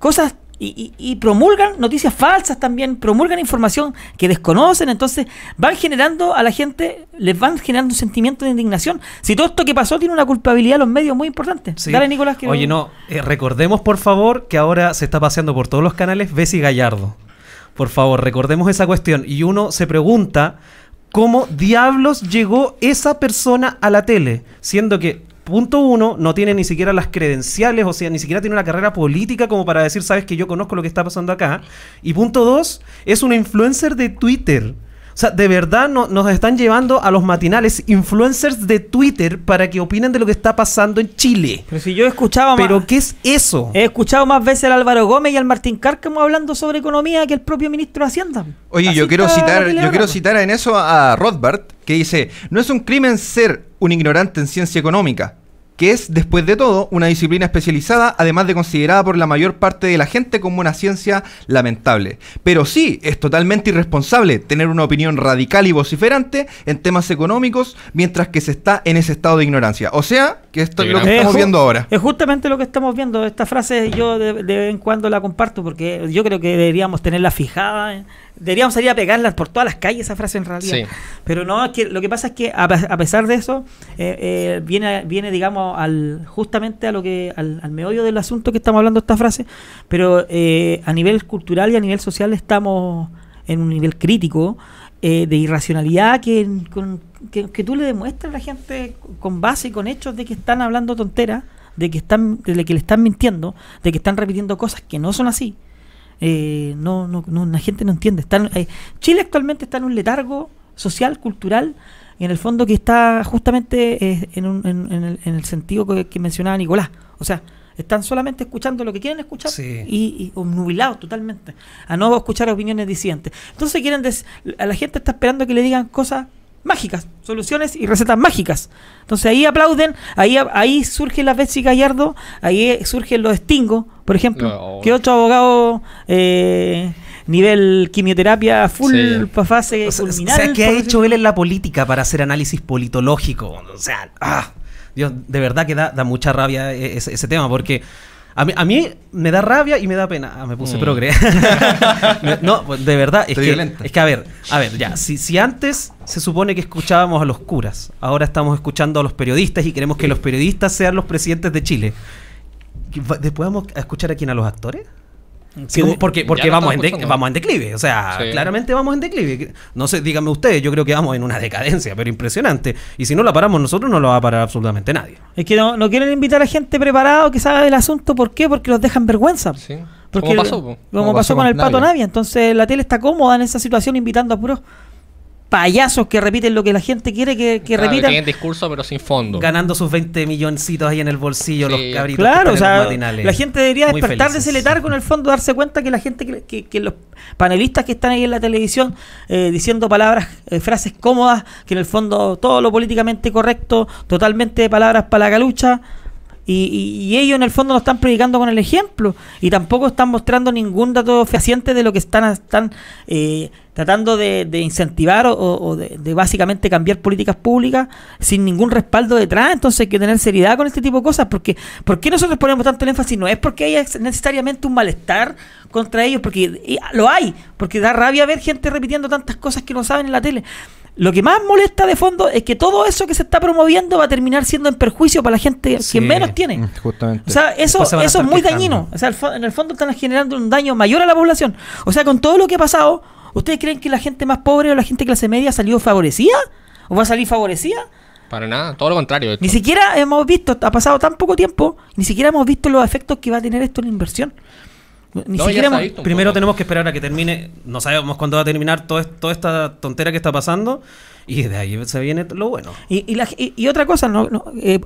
cosas y, promulgan noticias falsas también, promulgan información que desconocen, entonces van generando a la gente, les van generando un sentimiento de indignación. Si todo esto que pasó tiene una culpabilidad a los medios muy importante. Dale, Nicolás. Que Oye, no, eh, recordemos por favor que ahora se está paseando por todos los canales Bessie Gallardo. Por favor, recordemos esa cuestión. Y uno se pregunta cómo diablos llegó esa persona a la tele, siendo que punto uno, no tiene ni siquiera las credenciales, o sea, ni siquiera tiene una carrera política como para decir, sabes que yo conozco lo que está pasando acá. Y punto dos, es un influencer de Twitter. O sea, de verdad nos están llevando a los matinales influencers de Twitter para que opinen de lo que está pasando en Chile. Pero si yo he ¿Pero qué es eso? He escuchado más veces al Álvaro Gómez y al Martín Cárcamo hablando sobre economía que el propio ministro de Hacienda. Oye, yo quiero, citar, yo quiero citar en eso a Rothbard, que dice, no es un crimen ser un ignorante en ciencia económica que es, después de todo, una disciplina especializada, además de considerada por la mayor parte de la gente como una ciencia lamentable. Pero sí, es totalmente irresponsable tener una opinión radical y vociferante en temas económicos mientras que se está en ese estado de ignorancia. O sea, que esto es lo que estamos viendo ahora. Es justamente lo que estamos viendo. Esta frase yo de, vez en cuando la comparto porque yo creo que deberíamos tenerla fijada. Deberíamos salir a pegarlas por todas las calles, esa frase en realidad. Pero no, lo que pasa es que a, pesar de eso, eh, eh, viene, viene, digamos, al justamente a lo que al, al, meollo del asunto que estamos hablando esta frase, pero eh, a nivel cultural y a nivel social estamos en un nivel crítico de irracionalidad que, que, tú le demuestras a la gente con base y con hechos de que están hablando tonteras, de que, están, de que le están mintiendo, de que están repitiendo cosas que no son así eh, no, no, no, la gente no entiende. están eh, Chile actualmente está en un letargo social, cultural, y en el fondo que está justamente eh, en, el, sentido que, mencionaba Nicolás. O sea, están solamente escuchando lo que quieren escuchar y, y obnubilados totalmente, a no escuchar opiniones disidentes. Entonces quieren a la gente está esperando que le digan cosas mágicas, soluciones y recetas mágicas. Entonces ahí aplauden, ahí, ahí surgen las Betsy Gallardo, ahí surgen los Stingo, por ejemplo, ¿Qué ah, oh. que otro abogado eh, nivel quimioterapia full fase o ¿qué ha hecho él en la política para hacer análisis politológico? O sea, ah, Dios, de verdad que da, da mucha rabia e, ese tema, porque a mí, me da rabia y me da pena. Ah, me puse mm. progre. no, pues, de verdad, es que, es que a ver, a ver, ya, si, si antes se supone que escuchábamos a los curas, ahora estamos escuchando a los periodistas y queremos que los periodistas sean los presidentes de Chile. ¿Después vamos escuchar a quién? ¿A los actores? porque porque vamos, en vamos en declive, o sea, claramente vamos en declive. No sé, díganme ustedes, yo creo que vamos en una decadencia, pero impresionante. Y si no la paramos nosotros, no la va a parar absolutamente nadie. Es que no, quieren invitar a gente preparada que sabe del asunto, ¿por qué? Porque los dejan vergüenza. Como pasó, con, el Pato Navia. Entonces la tele está cómoda en esa situación invitando a puros payasos que repiten lo que la gente quiere que, repita, tienen discurso pero sin fondo. Ganando sus 20 milloncitos ahí en el bolsillo, los cabritos. Claro, o sea, la gente debería despertar de ese letargo en el fondo, darse cuenta que la gente, que, los panelistas que están ahí en la televisión eh, diciendo palabras, eh, frases cómodas, que en el fondo todo lo políticamente correcto, totalmente de palabras para la calucha y, ellos en el fondo no están predicando con el ejemplo y tampoco están mostrando ningún dato fehaciente de lo que están, están eh, tratando de, incentivar o, de, básicamente cambiar políticas públicas sin ningún respaldo detrás. Entonces hay que tener seriedad con este tipo de cosas porque ¿por qué nosotros ponemos tanto el énfasis? No es porque haya necesariamente un malestar contra ellos, porque eh, lo hay, porque da rabia ver gente repitiendo tantas cosas que no saben en la tele. Lo que más molesta de fondo es que todo eso que se está promoviendo va a terminar siendo en perjuicio para la gente que menos tiene. Mm, justamente. O sea, eso, eso es muy dañino. O sea, en el fondo están generando un daño mayor a la población. O sea, con todo lo que ha pasado, ¿ustedes creen que la gente más pobre o la gente clase media ha salido favorecida? ¿O va a salir favorecida? Para nada, todo lo contrario. Ni siquiera hemos visto, ha pasado tan poco tiempo, ni siquiera hemos visto los efectos que va a tener esto en la inversión primero tenemos que esperar a que termine, no sabemos cuándo va a terminar toda esta tontera que está pasando y de ahí se viene lo bueno. Y, otra cosa, eh,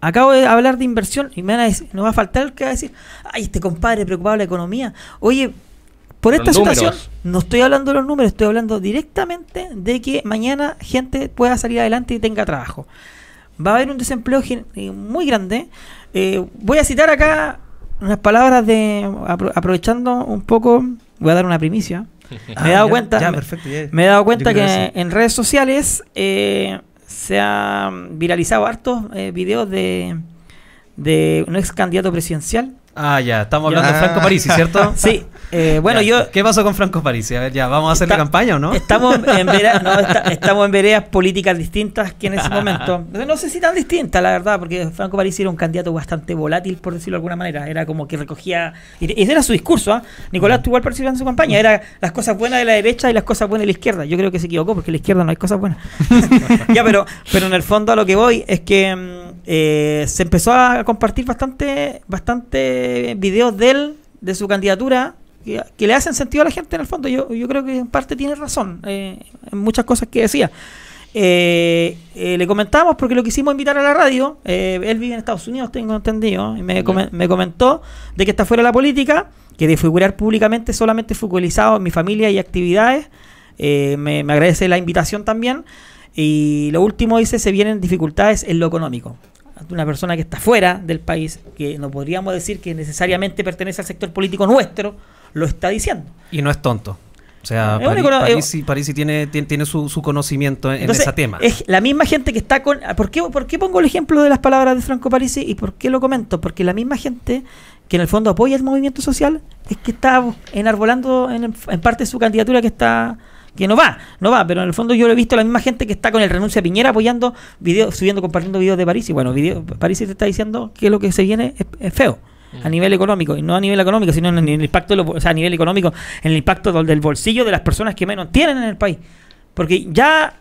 acabo de hablar de inversión y me van a decir, no va a faltar el que va a decir, ay, este compadre preocupado la economía. Oye, por esta situación, no estoy hablando de los números, estoy hablando directamente de que mañana gente pueda salir adelante y tenga trabajo. Va a haber un desempleo eh, muy grande. Eh, voy a citar acá unas palabras de. aprovechando un poco, voy a dar una primicia. Ah, me he dado cuenta. Me he dado cuenta que en redes sociales eh, se han viralizado hartos eh, videos de, de un ex candidato presidencial Ah, ya, estamos hablando de Franco Parisi, ¿cierto? sí. Eh, bueno, yo. ¿Qué pasó con Franco Parisi? A ver, ya, ¿vamos a hacer la campaña o no? Estamos en, veredas, no, estamos en políticas distintas que en ese momento. No sé si tan distintas, la verdad, porque Franco Parisi era un candidato bastante volátil, por decirlo de alguna manera. Era como que recogía. Ese era su discurso, ¿ah? ¿eh? Nicolás igual participaste en su campaña. Era las cosas buenas de la derecha y las cosas buenas de la izquierda. Yo creo que se equivocó, porque en la izquierda no hay cosas buenas. ya, pero, pero en el fondo a lo que voy es que mm, eh, se empezó a compartir bastante, bastante videos de él, de su candidatura, que, le hacen sentido a la gente en el fondo. Yo, creo que en parte tiene razón eh, en muchas cosas que decía. Eh, le comentamos porque lo quisimos invitar a la radio. él vive en Estados Unidos, tengo entendido. me, comentó de que está fuera de la política, que de figurar públicamente solamente focalizado en mi familia y actividades. me, agradece la invitación también. Y lo último dice, se vienen dificultades en lo económico una persona que está fuera del país, que no podríamos decir que necesariamente pertenece al sector político nuestro, lo está diciendo. Y no es tonto. O sea, París, Parisi tiene, tiene, su, conocimiento en, ese tema. Es la misma gente que está con... ¿por qué, pongo el ejemplo de las palabras de Franco Parisi y por qué lo comento? Porque la misma gente que en el fondo apoya el movimiento social es que está enarbolando en parte su candidatura que está que no va, no va, pero en el fondo yo lo he visto la misma gente que está con el renuncia a Piñera apoyando vídeos, subiendo, compartiendo videos de París y bueno, París te está diciendo que lo que se viene es, feo a mm. nivel económico, y no a nivel económico, sino en el impacto, o sea, a nivel económico, en el impacto del bolsillo de las personas que menos tienen en el país. Porque ya,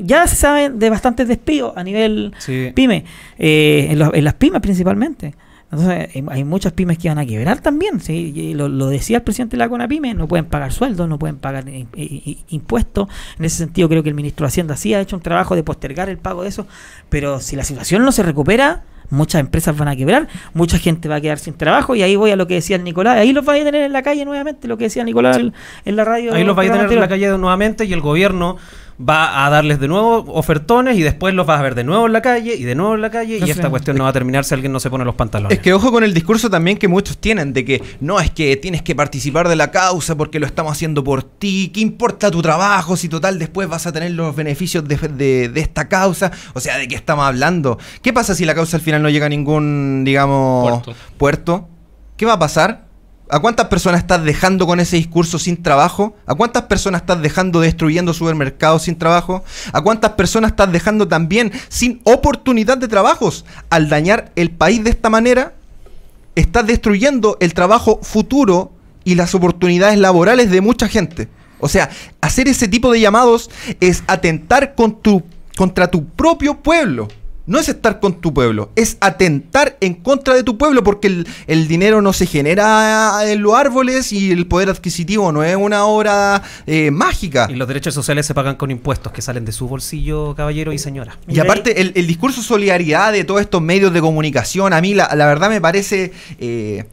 ya se saben de bastantes despidos a nivel pyme, eh, en, en, las pymes principalmente. Entonces, hay muchas pymes que van a quebrar también. ¿sí? Lo, lo, decía el presidente de la CONAPYME, no pueden pagar sueldos, no pueden pagar impuestos. En ese sentido, creo que el ministro de Hacienda sí ha hecho un trabajo de postergar el pago de eso, pero si la situación no se recupera, muchas empresas van a quebrar, mucha gente va a quedar sin trabajo y ahí voy a lo que decía el Nicolás, ahí los va a tener en la calle nuevamente, lo que decía Nicolás en la radio. Ahí los va a tener en la calle nuevamente y el gobierno va a darles de nuevo ofertones y después los vas a ver de nuevo en la calle y de nuevo en la calle y esta cuestión no va a terminar si alguien no se pone los pantalones. Es que ojo con el discurso también que muchos tienen de que no es que tienes que participar de la causa porque lo estamos haciendo por ti, ¿qué importa tu trabajo si total después vas a tener los beneficios de, esta causa? O sea, ¿de qué estamos hablando? ¿Qué pasa si la causa al final no llega a ningún, digamos, puerto? ¿Qué va a pasar? ¿A cuántas personas estás dejando con ese discurso sin trabajo? ¿A cuántas personas estás dejando destruyendo supermercados sin trabajo? ¿A cuántas personas estás dejando también sin oportunidad de trabajos? Al dañar el país de esta manera, estás destruyendo el trabajo futuro y las oportunidades laborales de mucha gente. O sea, hacer ese tipo de llamados es atentar contra tu propio pueblo. No es estar con tu pueblo, es atentar en contra de tu pueblo, porque el, dinero no se genera ah, en los árboles y el poder adquisitivo no es una obra eh, mágica. Y los derechos sociales se pagan con impuestos que salen de su bolsillo, caballero y señora. Y aparte, el, el discurso solidaridad de todos estos medios de comunicación, a mí la, la verdad me parece eh,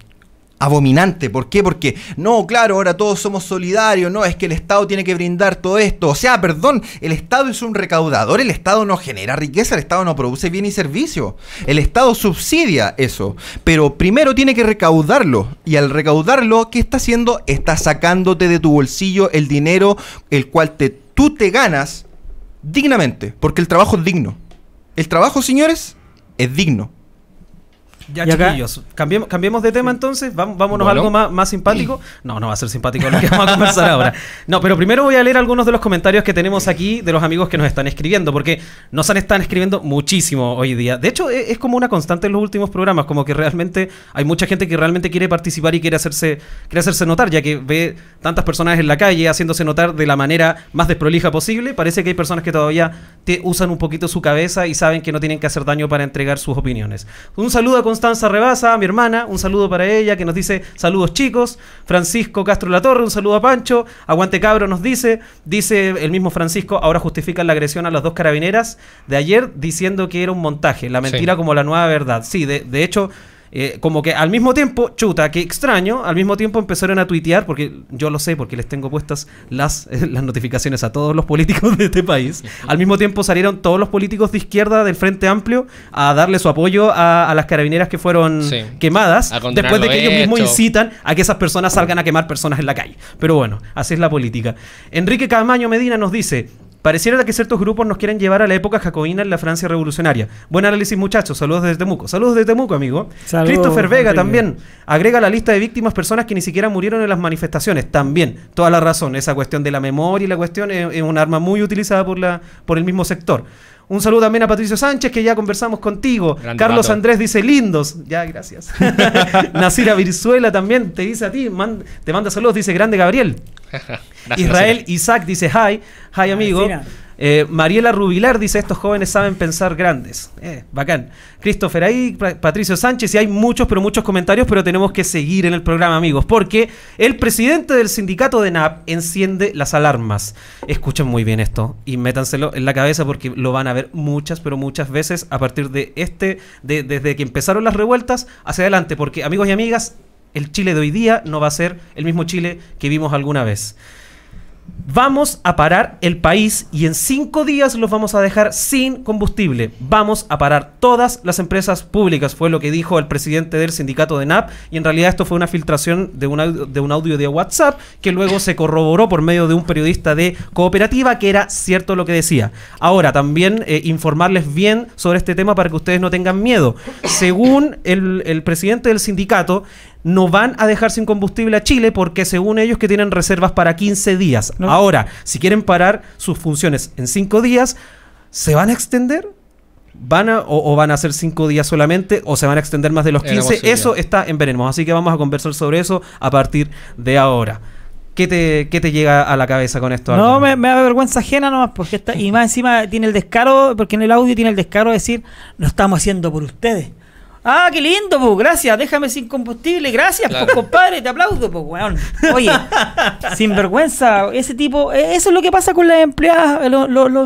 abominante. ¿Por qué? Porque, no, claro, ahora todos somos solidarios, no, es que el Estado tiene que brindar todo esto. O sea, perdón, el Estado es un recaudador, el Estado no genera riqueza, el Estado no produce bien y servicio. El Estado subsidia eso, pero primero tiene que recaudarlo. Y al recaudarlo, ¿qué está haciendo? Está sacándote de tu bolsillo el dinero el cual te, tú te ganas dignamente, porque el trabajo es digno. El trabajo, señores, es digno. Ya, cambiemos, cambiemos, de tema entonces, vámonos a algo más, simpático. No, no va a ser simpático lo que vamos a conversar ahora. No, pero primero voy a leer algunos de los comentarios que tenemos aquí de los amigos que nos están escribiendo, porque nos han estado escribiendo muchísimo hoy día. De hecho, es, es como una constante en los últimos programas, como que realmente hay mucha gente que realmente quiere participar y quiere hacerse, quiere hacerse notar, ya que ve tantas personas en la calle haciéndose notar de la manera más desprolija posible. Parece que hay personas que todavía te usan un poquito su cabeza y saben que no tienen que hacer daño para entregar sus opiniones. Un saludo a Constanza Rebasa, mi hermana, un saludo para ella que nos dice saludos chicos. Francisco Castro La Torre, un saludo a Pancho. Aguante Cabro nos dice, dice el mismo Francisco, ahora justifican la agresión a las dos carabineras de ayer diciendo que era un montaje, la mentira como la nueva verdad. Sí, de, de hecho... Eh, como que al mismo tiempo, chuta, qué extraño, al mismo tiempo empezaron a tuitear, porque yo lo sé, porque les tengo puestas las, eh, las notificaciones a todos los políticos de este país. Al mismo tiempo salieron todos los políticos de izquierda del Frente Amplio a darle su apoyo a, las carabineras que fueron quemadas, después de que ellos mismos incitan a que esas personas salgan a quemar personas en la calle. Pero bueno, así es la política. Enrique Camaño Medina nos dice... Pareciera que ciertos grupos nos quieren llevar a la época jacobina en la Francia revolucionaria. Buen análisis, muchachos. Saludos desde Temuco. Saludos desde Temuco, amigo. Christopher Vega también. Agrega la lista de víctimas personas que ni siquiera murieron en las manifestaciones. También, toda la razón. Esa cuestión de la memoria y la cuestión es, un arma muy utilizada por, la, por el mismo sector. Un saludo también a Patricio Sánchez, que ya conversamos contigo. Carlos Andrés dice lindos. Ya, gracias. Nasira Virzuela también te dice a ti, te manda saludos, dice grande Gabriel. Israel Isaac dice, hi, hi amigo. Eh, Mariela Rubilar dice, estos jóvenes saben pensar grandes. Eh, bacán. Christopher ahí, Patricio Sánchez, y hay muchos, pero muchos comentarios, pero tenemos que seguir en el programa, amigos, porque el presidente del sindicato de NAP enciende las alarmas. Escuchen muy bien esto y métanselo en la cabeza porque lo van a ver muchas, pero muchas veces a partir de este, desde que empezaron las revueltas hacia adelante, porque amigos y amigas, el Chile de hoy día no va a ser el mismo Chile que vimos alguna vez. Vamos a parar el país y en cinco días los vamos a dejar sin combustible. Vamos a parar todas las empresas públicas, fue lo que dijo el presidente del sindicato de NAP. Y en realidad esto fue una filtración de un, audio, de WhatsApp que luego se corroboró por medio de un periodista de cooperativa que era cierto lo que decía. Ahora, también eh, informarles bien sobre este tema para que ustedes no tengan miedo. Según el presidente del sindicato, no van a dejar sin combustible a Chile porque según ellos que tienen reservas para 15 días. Ahora, si quieren parar sus funciones en 5 días, ¿se van a extender? ¿Van a, o, van a ser 5 días solamente o se van a extender más de los 15? Eso está en veremos. Así que vamos a conversar sobre eso a partir de ahora. ¿Qué te, te, llega a la cabeza con esto? No, me, da vergüenza ajena nomás, porque está, y más encima tiene el descaro, porque en el audio tiene el descaro de decir, lo estamos haciendo por ustedes. Ah, qué lindo, pues, gracias, déjame sin combustible, gracias, pues, compadre, te aplaudo, pues, weón. Oye, sin vergüenza, ese tipo, eh, eso es lo que pasa con las empleadas, eh,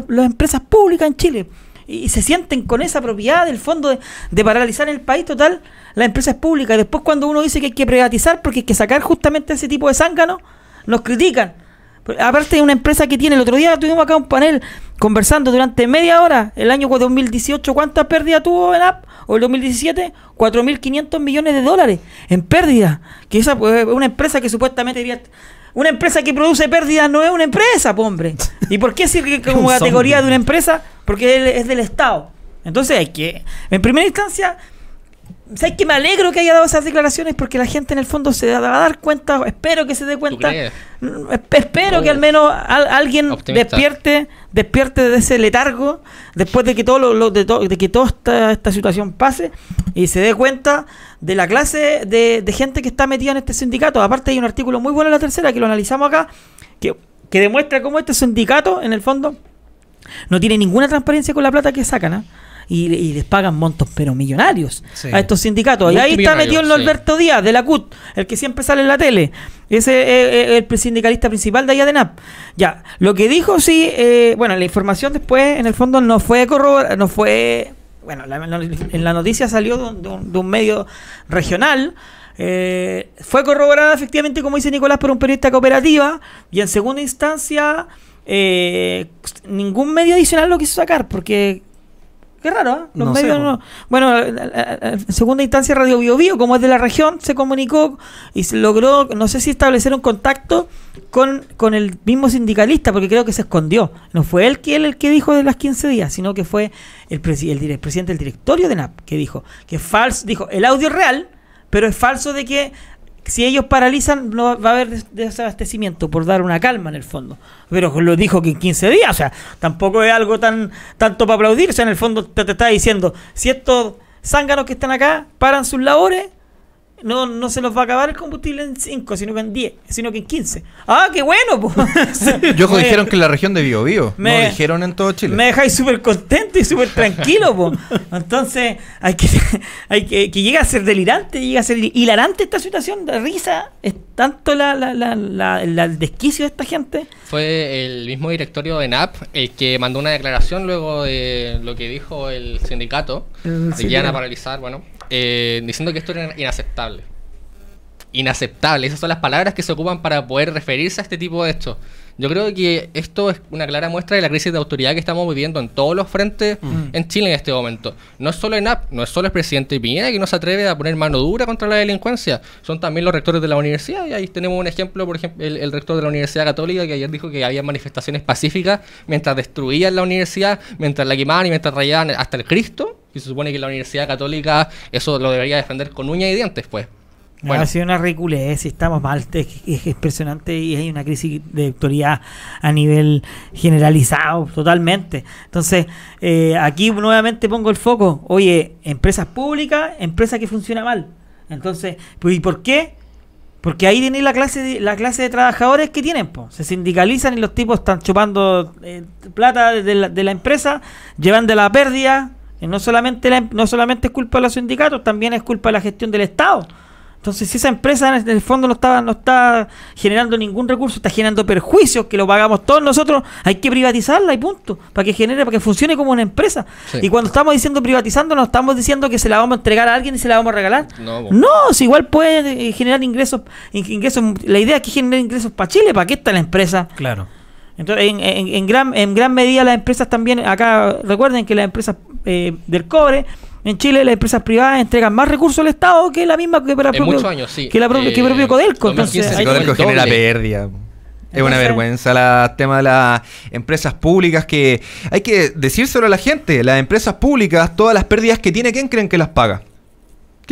las empresas públicas en Chile. Y, se sienten con esa propiedad del fondo de, paralizar el país total, las empresas públicas. Y después cuando uno dice que hay que privatizar porque hay que sacar justamente ese tipo de zánganos, nos critican. Aparte de una empresa que tiene, el otro día tuvimos acá un panel conversando durante media hora, el año 2018, ¿cuántas pérdidas tuvo en app? ¿O el 2017? 4.500 millones de dólares en pérdida. Que esa pues, es una empresa que supuestamente diría... Una empresa que produce pérdidas no es una empresa, hombre. ¿Y por qué sirve como categoría de una empresa? Porque es del Estado. Entonces hay que, en primera instancia, ¿Sabes que me alegro que haya dado esas declaraciones? Porque la gente en el fondo se va a dar cuenta, espero que se dé cuenta. Mm, espero que al menos alguien despierte, despierte de ese letargo después de que todo lo, de, de, que toda esta, situación pase y se dé cuenta de la clase de, gente que está metida en este sindicato. Aparte hay un artículo muy bueno en la tercera que lo analizamos acá, que, que demuestra cómo este sindicato, en el fondo, no tiene ninguna transparencia con la plata que sacan. ¿ah? y, les pagan montos pero millonarios a estos sindicatos. y ahí está metido el Norberto Díaz de la CUT, el que siempre sale en la tele. Ese es el sindicalista principal de allá de NAP. Ya, lo que dijo sí, eh, bueno, la información después en el fondo no fue corroborada, no fue... Bueno, en la noticia salió de un, medio regional. Eh, fue corroborada efectivamente, como dice Nicolás, por un periodista cooperativa y en segunda instancia eh, ningún medio adicional lo quiso sacar porque Qué raro, ¿eh? Bueno, eh, eh, eh, en segunda instancia Radio Bio Bio, como es de la región, se comunicó y se logró, no sé si establecer un contacto con, con el mismo sindicalista, porque creo que se escondió. No fue él, quien el que dijo de las 15 días, sino que fue el, el, presidente del directorio de NAP que dijo que falso, dijo, el audio es real, pero es falso de que si ellos paralizan, no va a haber desabastecimiento, por dar una calma en el fondo. Pero lo dijo que en 15 días, o sea, tampoco es algo tan tanto para aplaudir. O sea, en el fondo te, te, está diciendo, si estos zánganos que están acá paran sus labores, no, no se nos va a acabar el combustible en 5, sino que en 10, sino que en 15. ¡Ah, qué bueno! Pues. Yo dijeron que en la región de Biobío, no dijeron en todo Chile. Me dejáis súper contento y súper tranquilo, Entonces, hay que, hay que, que llega a ser delirante, llega a ser hilarante esta situación, de risa, es tanto la, la, la, el desquicio de esta gente. Fue el mismo directorio de NAP el que mandó una declaración luego de lo que dijo el sindicato, Se iban a paralizar, bueno eh, diciendo que esto era inaceptable. Inaceptable, esas son las palabras que se ocupan para poder referirse a este tipo de esto. Yo creo que esto es una clara muestra de la crisis de autoridad que estamos viviendo en todos los frentes mm. Mm. en Chile en este momento. No es solo no es solo el presidente Piñera que no se atreve a poner mano dura contra la delincuencia, son también los rectores de la universidad. Y ahí tenemos un ejemplo, por ejemplo, el rector de la Universidad Católica que ayer dijo que había manifestaciones pacíficas mientras destruían la universidad, mientras la quemaban y mientras rayaban hasta el Cristo y se supone que la Universidad Católica eso lo debería defender con uña y dientes, pues. Bueno. Ha sido una ridiculez, estamos mal, es, impresionante y hay una crisis de autoridad a nivel generalizado, totalmente. Entonces, eh, aquí nuevamente pongo el foco, oye, empresas públicas, empresas que funciona mal. Entonces, ¿y por qué? Porque ahí tienen la clase de, la clase de trabajadores que tienen, se sindicalizan y los tipos están chupando eh, plata de la, de la empresa, llevan de la pérdida, eh, no solamente, em, no solamente es culpa de los sindicatos, también es culpa de la gestión del Estado. Entonces, si esa empresa en el fondo no está, no está generando ningún recurso, está generando perjuicios que lo pagamos todos nosotros, hay que privatizarla y punto, para que genere, para que funcione como una empresa. Y cuando estamos diciendo privatizando, no estamos diciendo que se la vamos a entregar a alguien y se la vamos a regalar. No, si igual puede eh, generar ingresos, ingresos, la idea es que genere ingresos para Chile, ¿para que está la empresa? Claro. Entonces, en, en, gran, en gran medida las empresas también, acá recuerden que las empresas eh, del cobre, en Chile las empresas privadas entregan más recursos al Estado que la misma que para propio, que la propio eh, Codelco. Entonces, Codelco genera pérdida. Es una vergüenza el tema de las empresas públicas que hay que decírselo a la gente. Las empresas públicas, todas las pérdidas que tiene, ¿quién creen que las paga?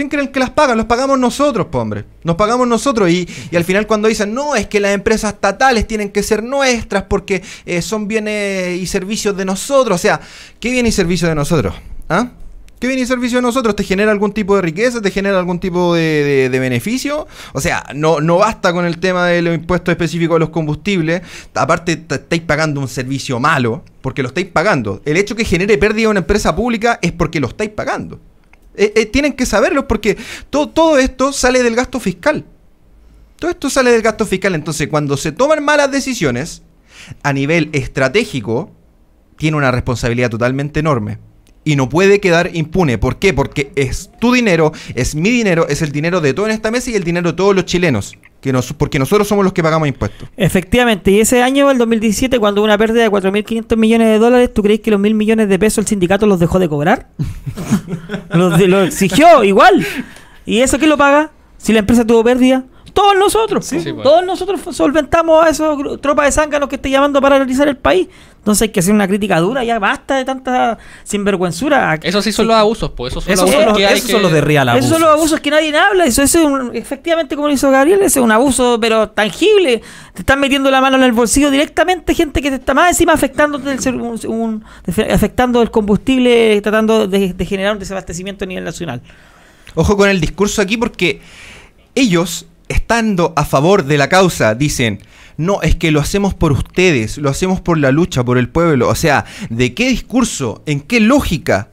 ¿Quién creen que las pagan, Los pagamos nosotros, pobre Nos pagamos nosotros. Y, al final cuando dicen, no, es que las empresas estatales tienen que ser nuestras porque eh, son bienes y servicios de nosotros. O sea, ¿qué bienes y servicio de nosotros? ¿Ah? ¿Qué viene y servicio de nosotros? ¿Te genera algún tipo de riqueza? ¿Te genera algún tipo de, beneficio? O sea, no, basta con el tema del impuesto específico específicos de los combustibles. Aparte, estáis pagando un servicio malo, porque lo estáis pagando. El hecho que genere pérdida una empresa pública es porque lo estáis pagando. Eh, eh, tienen que saberlo porque todo esto sale del gasto fiscal. Todo esto sale del gasto fiscal. Entonces, cuando se toman malas decisiones a nivel estratégico, tiene una responsabilidad totalmente enorme y no puede quedar impune. ¿Por qué? Porque es tu dinero, es mi dinero, es el dinero de todo en esta mesa y el dinero de todos los chilenos. Que nos, porque nosotros somos los que pagamos impuestos. Efectivamente, y ese año, el 2017, cuando hubo una pérdida de 4.500 millones de dólares, ¿tú crees que los mil millones de pesos el sindicato los dejó de cobrar? los, exigió igual. ¿Y eso qué lo paga? Si la empresa tuvo pérdida. Todos nosotros. Pues. Todos nosotros solventamos a esos tropas de zánganos que esté llamando para realizar el país. Entonces hay que hacer una crítica dura, ya basta de tanta sinvergüenzura. eso sí son los abusos, pues. Esos son los que de real abuso. Esos son los abusos que nadie habla. Eso, es efectivamente, como lo hizo Gabriel, ese es un abuso, pero tangible. Te están metiendo la mano en el bolsillo directamente, gente que te está más encima afectando el, afectando el combustible, tratando de generar un desabastecimiento a nivel nacional. Ojo con el discurso aquí porque ellos estando a favor de la causa, dicen, no, es que lo hacemos por ustedes, lo hacemos por la lucha, por el pueblo. O sea, ¿de qué discurso, en qué lógica,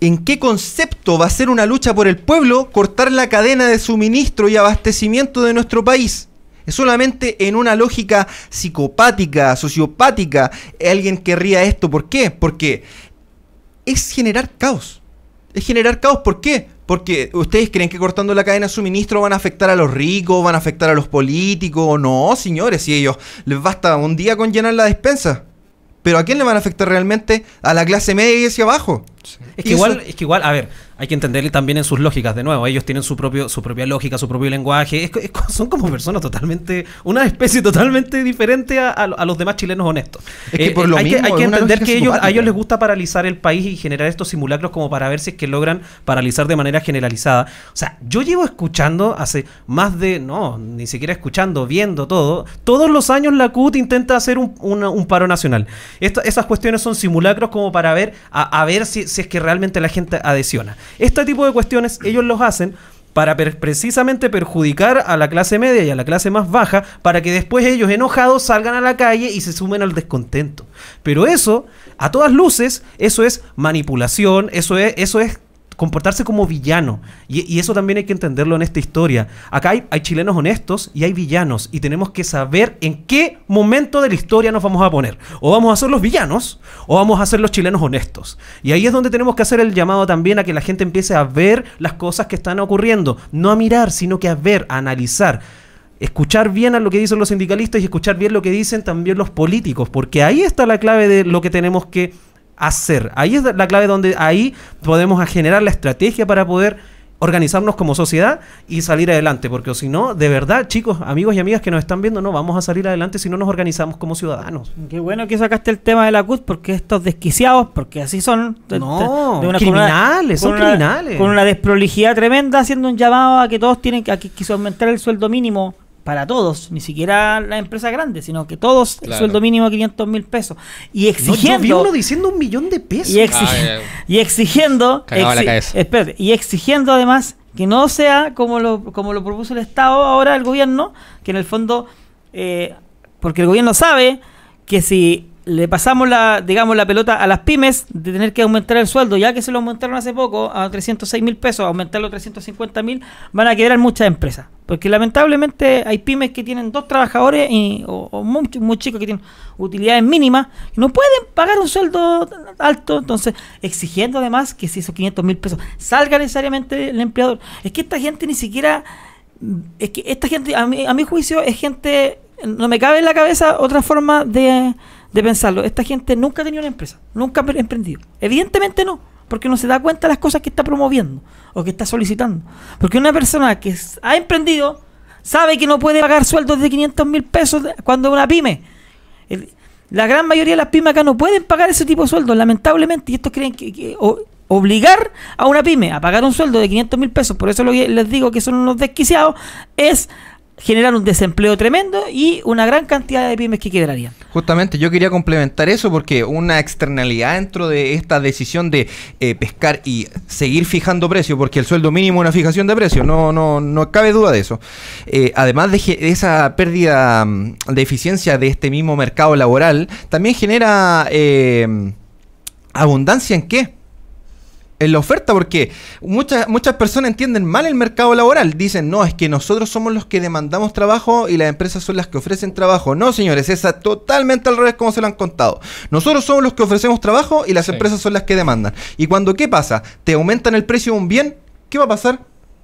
en qué concepto va a ser una lucha por el pueblo cortar la cadena de suministro y abastecimiento de nuestro país? Es solamente en una lógica psicopática, sociopática, alguien querría esto. ¿Por qué? Porque es generar caos generar caos. ¿Por qué? Porque ustedes creen que cortando la cadena de suministro van a afectar a los ricos, van a afectar a los políticos. No, señores, si ellos les basta un día con llenar la despensa. Pero ¿a quién le van a afectar realmente? A la clase media y hacia abajo. Es, que igual, es que igual, a ver, hay que entenderle también en sus lógicas, de nuevo, ellos tienen su, propio, su propia lógica, su propio lenguaje, son como personas totalmente, una especie totalmente diferente a, los demás chilenos honestos. Eh, por eh, lo hay, que, hay que entender que ellos, a ellos les gusta paralizar el país y generar estos simulacros como para ver si es que logran paralizar de manera generalizada. O sea, yo llevo escuchando hace más de, no, ni siquiera escuchando, viendo todo, todos los años la CUT intenta hacer un, paro nacional. esas cuestiones son simulacros como para ver, ver si es que realmente la gente adhesiona. Este tipo de cuestiones ellos los hacen para precisamente perjudicar a la clase media y a la clase más baja, para que después ellos enojados salgan a la calle y se sumen al descontento. Pero eso, a todas luces, eso es manipulación, eso es, eso es comportarse como villano. Y, eso también hay que entenderlo en esta historia. Acá hay, hay, chilenos honestos y hay villanos. Y tenemos que saber en qué momento de la historia nos vamos a poner. O vamos a ser los villanos o vamos a ser los chilenos honestos. Y ahí es donde tenemos que hacer el llamado también a que la gente empiece a ver las cosas que están ocurriendo. No a mirar, sino que a ver, a analizar escuchar bien a lo que dicen los sindicalistas y escuchar bien lo que dicen también los políticos, porque ahí está la clave de lo que tenemos que hacer. Ahí es la clave donde ahí podemos generar la estrategia para poder organizarnos como sociedad y salir adelante, porque si no, de verdad, chicos, amigos y amigas que nos están viendo, no vamos a salir adelante si no nos organizamos como ciudadanos. Qué bueno que sacaste el tema de la CUT, porque estos desquiciados, porque así son, criminales, son criminales. con una desprolijidad tremenda, haciendo un llamado a que todos tienen que, a que aumentar el sueldo mínimo para todos, ni siquiera las empresas grandes, sino que todos el sueldo mínimo de 500 mil pesos. Y exigiendo. diciendo un millón de pesos. Y, ah, eh. exigiendo. y exigiendo además que no sea como lo, como lo propuso el Estado ahora, el gobierno, que en el fondo. Eh, porque el gobierno sabe que si le pasamos la, digamos, la pelota a las pymes de tener que aumentar el sueldo, ya que se lo aumentaron hace poco a 306 mil pesos, aumentarlo a 350 mil, van a quedar muchas empresas. Porque lamentablemente hay pymes que tienen dos trabajadores y, o, muy, chicos que tienen utilidades mínimas no pueden pagar un sueldo alto. Entonces, exigiendo además que si esos 500 mil pesos salga necesariamente el empleador. Es que esta gente ni siquiera. Mm, es que esta gente, a mi, a mi juicio, es gente. No me cabe en la cabeza otra forma de, de pensarlo. Esta gente nunca ha tenido una empresa, nunca ha emprendido. Evidentemente no porque no se da cuenta de las cosas que está promoviendo o que está solicitando. Porque una persona que ha emprendido sabe que no puede pagar sueldos de 500 mil pesos cuando es una pyme. la gran mayoría de las pymes acá no pueden pagar ese tipo de sueldos, lamentablemente, y estos creen que, obligar a una pyme a pagar un sueldo de 500 mil pesos, por eso les digo que son unos desquiciados, es generan un desempleo tremendo y una gran cantidad de pymes que quedarían. Justamente, yo quería complementar eso porque una externalidad dentro de esta decisión de eh, pescar y seguir fijando precios, porque el sueldo mínimo es una fijación de precios, no, no, no cabe duda de eso. Eh, además de esa pérdida mm, de eficiencia de este mismo mercado laboral, también genera eh, abundancia en qué? en la oferta, porque muchas, muchas personas entienden mal el mercado laboral. Dicen, no, es que nosotros somos los que demandamos trabajo y las empresas son las que ofrecen trabajo. No, señores, es totalmente al revés como se lo han contado. Nosotros somos los que ofrecemos trabajo y las empresas son las que demandan. Y cuando, ¿qué pasa? Te aumentan el precio de un bien, ¿qué va a pasar?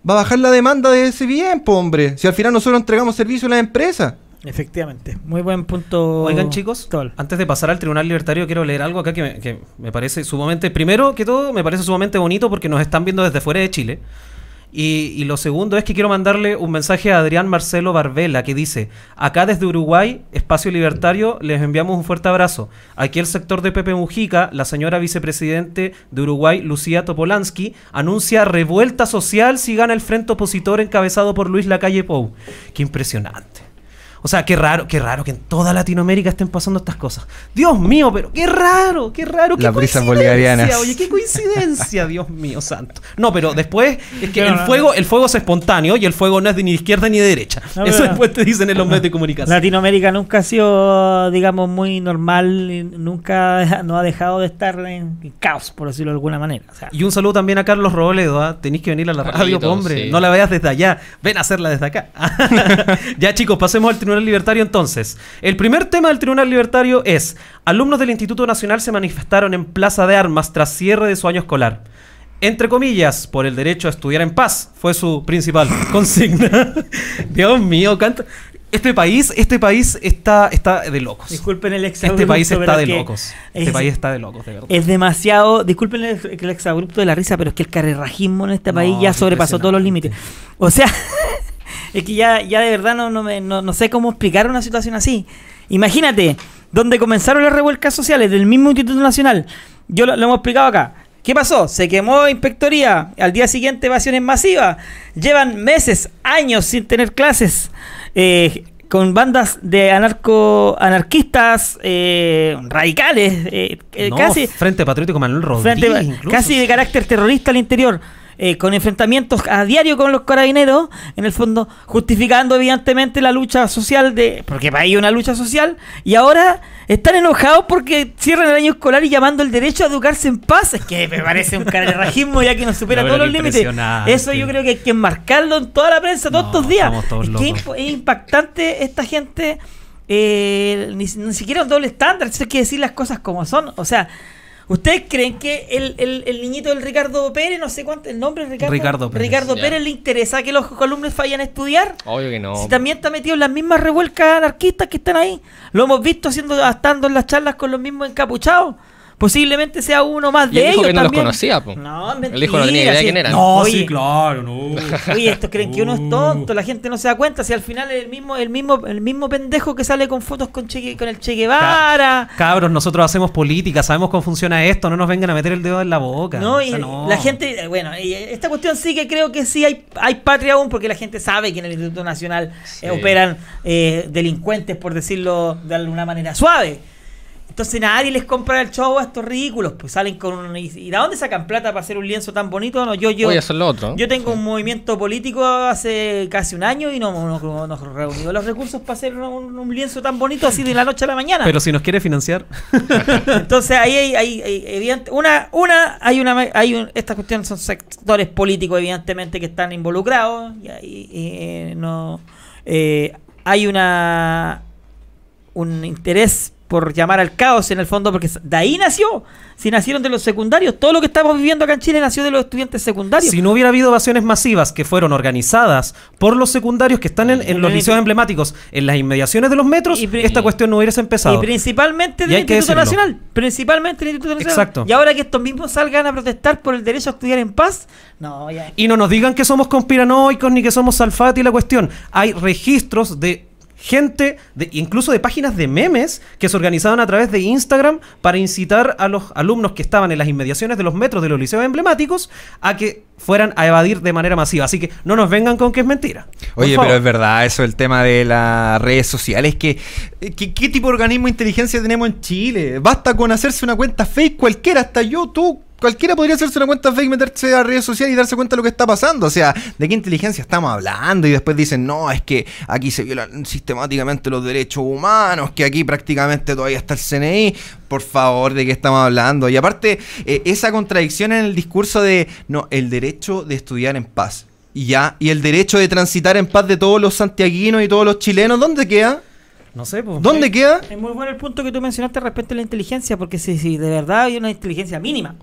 Va a bajar la demanda de ese bien, pobre. hombre. Si al final nosotros entregamos servicio a las empresas. Efectivamente, muy buen punto. Oigan chicos, antes de pasar al Tribunal Libertario quiero leer algo acá que me, parece sumamente, primero que todo, me parece sumamente bonito porque nos están viendo desde fuera de Chile. Y, y, lo segundo es que quiero mandarle un mensaje a Adrián Marcelo Barbela que dice, acá desde Uruguay, Espacio Libertario, les enviamos un fuerte abrazo. Aquí el sector de Pepe Mujica, la señora vicepresidente de Uruguay, Lucía Topolansky, anuncia revuelta social si gana el frente opositor encabezado por Luis Lacalle Pou. Qué impresionante. O sea, qué raro, qué raro que en toda Latinoamérica estén pasando estas cosas. Dios mío, pero qué raro, qué raro. Las brisas bolivarianas. Oye, qué coincidencia, Dios mío, santo. No, pero después es que el fuego el fuego es espontáneo y el fuego no es de ni izquierda ni derecha. Eso después te dicen en los medios de comunicación. Latinoamérica nunca ha sido, digamos, muy normal, nunca no ha dejado de estar en caos, por decirlo de alguna manera. y un saludo también a Carlos Robledo, ¿eh? ¿ah? tenéis que venir a la radio, hombre. No la veas desde allá, ven a hacerla desde acá. ya chicos, pasemos al tribunal Libertario entonces. El primer tema del Tribunal Libertario es, alumnos del Instituto Nacional se manifestaron en Plaza de Armas tras cierre de su año escolar. Entre comillas, por el derecho a estudiar en paz, fue su principal consigna. Dios mío, canta... Este país, este país está, está de locos. Disculpen el este exabrupto. Este país está de locos. Este país está de locos, de verdad. Es demasiado. Disculpen el, exabrupto de la risa, pero es que el carrerajismo en este país ya sobrepasó todos los límites. O sea, es que ya, ya de verdad no, no, me, sé cómo explicar una situación así. Imagínate, donde comenzaron las revueltas sociales del mismo Instituto Nacional. Yo lo, hemos explicado acá. ¿Qué pasó? Se quemó inspectoría. Al día siguiente, es masivas. Llevan meses, años sin tener clases. Eh, con bandas de anarco anarquistas eh, radicales. Eh, casi, Frente Patriótico Manuel Rodríguez. Casi de carácter terrorista al interior. Eh, con enfrentamientos a diario con los carabineros, en el fondo justificando evidentemente la lucha social de, porque para ellos una lucha social, y ahora están enojados porque cierran el año escolar y llamando el derecho a educarse en paz, es que me parece un carerrajismo ya que nos supera todos los límites. Eso yo creo que hay que enmarcarlo en toda la prensa todos estos días. es es impactante esta gente. Eh, ni, siquiera un doble estándar, hay que decir las cosas como son. O sea, ¿Ustedes creen que el, niñito del Ricardo Pérez, no sé cuánto, el nombre Ricardo, Ricardo Pérez, le interesa que los alumnos fallan a estudiar? Obvio que no. Si también está metido en las mismas revuelcas anarquistas que están ahí. Lo hemos visto haciendo, gastando en las charlas con los mismos encapuchados. Posiblemente sea uno más de y ellos. que no los conocía, No, mentira, quién era claro, no. Oye, estos creen que uno es tonto, la uh. gente no se da cuenta. Si al final es el mismo, el mismo, el mismo pendejo que sale con fotos con, che, con el Che Guevara. Cabros, nosotros hacemos política, sabemos cómo funciona esto, no nos vengan a meter el dedo en la boca. No, y la gente, eh, bueno, eh, esta cuestión sí que creo que sí hay, hay patria aún, porque la gente sabe que en el Instituto Nacional eh, operan delincuentes, por decirlo de alguna manera suave. Entonces nadie les compra el show a estos ridículos, pues salen con ¿Y de dónde sacan plata para hacer un lienzo tan bonito? No, yo, yo, Voy a otro. Yo tengo un movimiento político hace casi un año y no nos reunimos los recursos para hacer un, lienzo tan bonito así de la noche a la mañana. Pero si nos quiere financiar. Entonces ahí hay, evidente, una, una, hay una, hay estas cuestiones son sectores políticos evidentemente que están involucrados y, ahí eh, no, eh, hay una un interés por llamar al caos en el fondo, porque de ahí nació. Si nacieron de los secundarios, todo lo que estamos viviendo acá en Chile nació de los estudiantes secundarios. Si no hubiera habido evasiones masivas que fueron organizadas por los secundarios que están en, los liceos emblemáticos, en las inmediaciones de los metros, esta cuestión no hubiese empezado. Y principalmente del Instituto Nacional. Principalmente del Instituto Nacional. Exacto. Y ahora que estos mismos salgan a protestar por el derecho a estudiar en paz, no, Y no nos digan que somos conspiranoicos ni que somos y la cuestión. Hay registros de gente, de, incluso de páginas de memes que se organizaban a través de Instagram para incitar a los alumnos que estaban en las inmediaciones de los metros de los liceos emblemáticos a que fueran a evadir de manera masiva. Así que no nos vengan con que es mentira. Oye, pero es verdad eso, el tema de las redes sociales, que, eh, ¿qué tipo de organismo de inteligencia tenemos en Chile? Basta con hacerse una cuenta fake cualquiera, hasta YouTube. Cualquiera podría hacerse una cuenta fake, meterse a redes sociales y darse cuenta de lo que está pasando. O sea, ¿de qué inteligencia estamos hablando? Y después dicen, no, es que aquí se violan sistemáticamente los derechos humanos, que aquí prácticamente todavía está el CNI. Por favor, ¿de qué estamos hablando? Y aparte, eh, esa contradicción en el discurso de, no, el derecho de estudiar en paz. Y ya, y el derecho de transitar en paz de todos los santiaguinos y todos los chilenos, ¿dónde queda? No sé, pues. ¿Dónde queda? Es muy bueno el punto que tú mencionaste respecto a la inteligencia, porque si de verdad hay una inteligencia mínima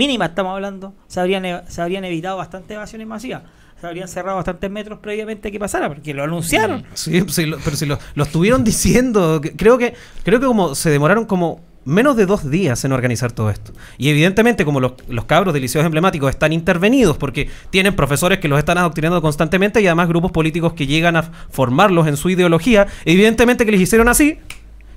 mínima estamos hablando, se habrían, e, se habrían evitado bastantes evasiones masivas se habrían cerrado bastantes metros previamente que pasara, porque lo anunciaron. Mm, sí, pues pero si lo, estuvieron diciendo, creo que, creo que como se demoraron como menos de dos días en organizar todo esto. Y evidentemente, como los, los cabros de liceos emblemáticos están intervenidos porque tienen profesores que los están adoctrinando constantemente y además grupos políticos que llegan a formarlos en su ideología, evidentemente que les hicieron así,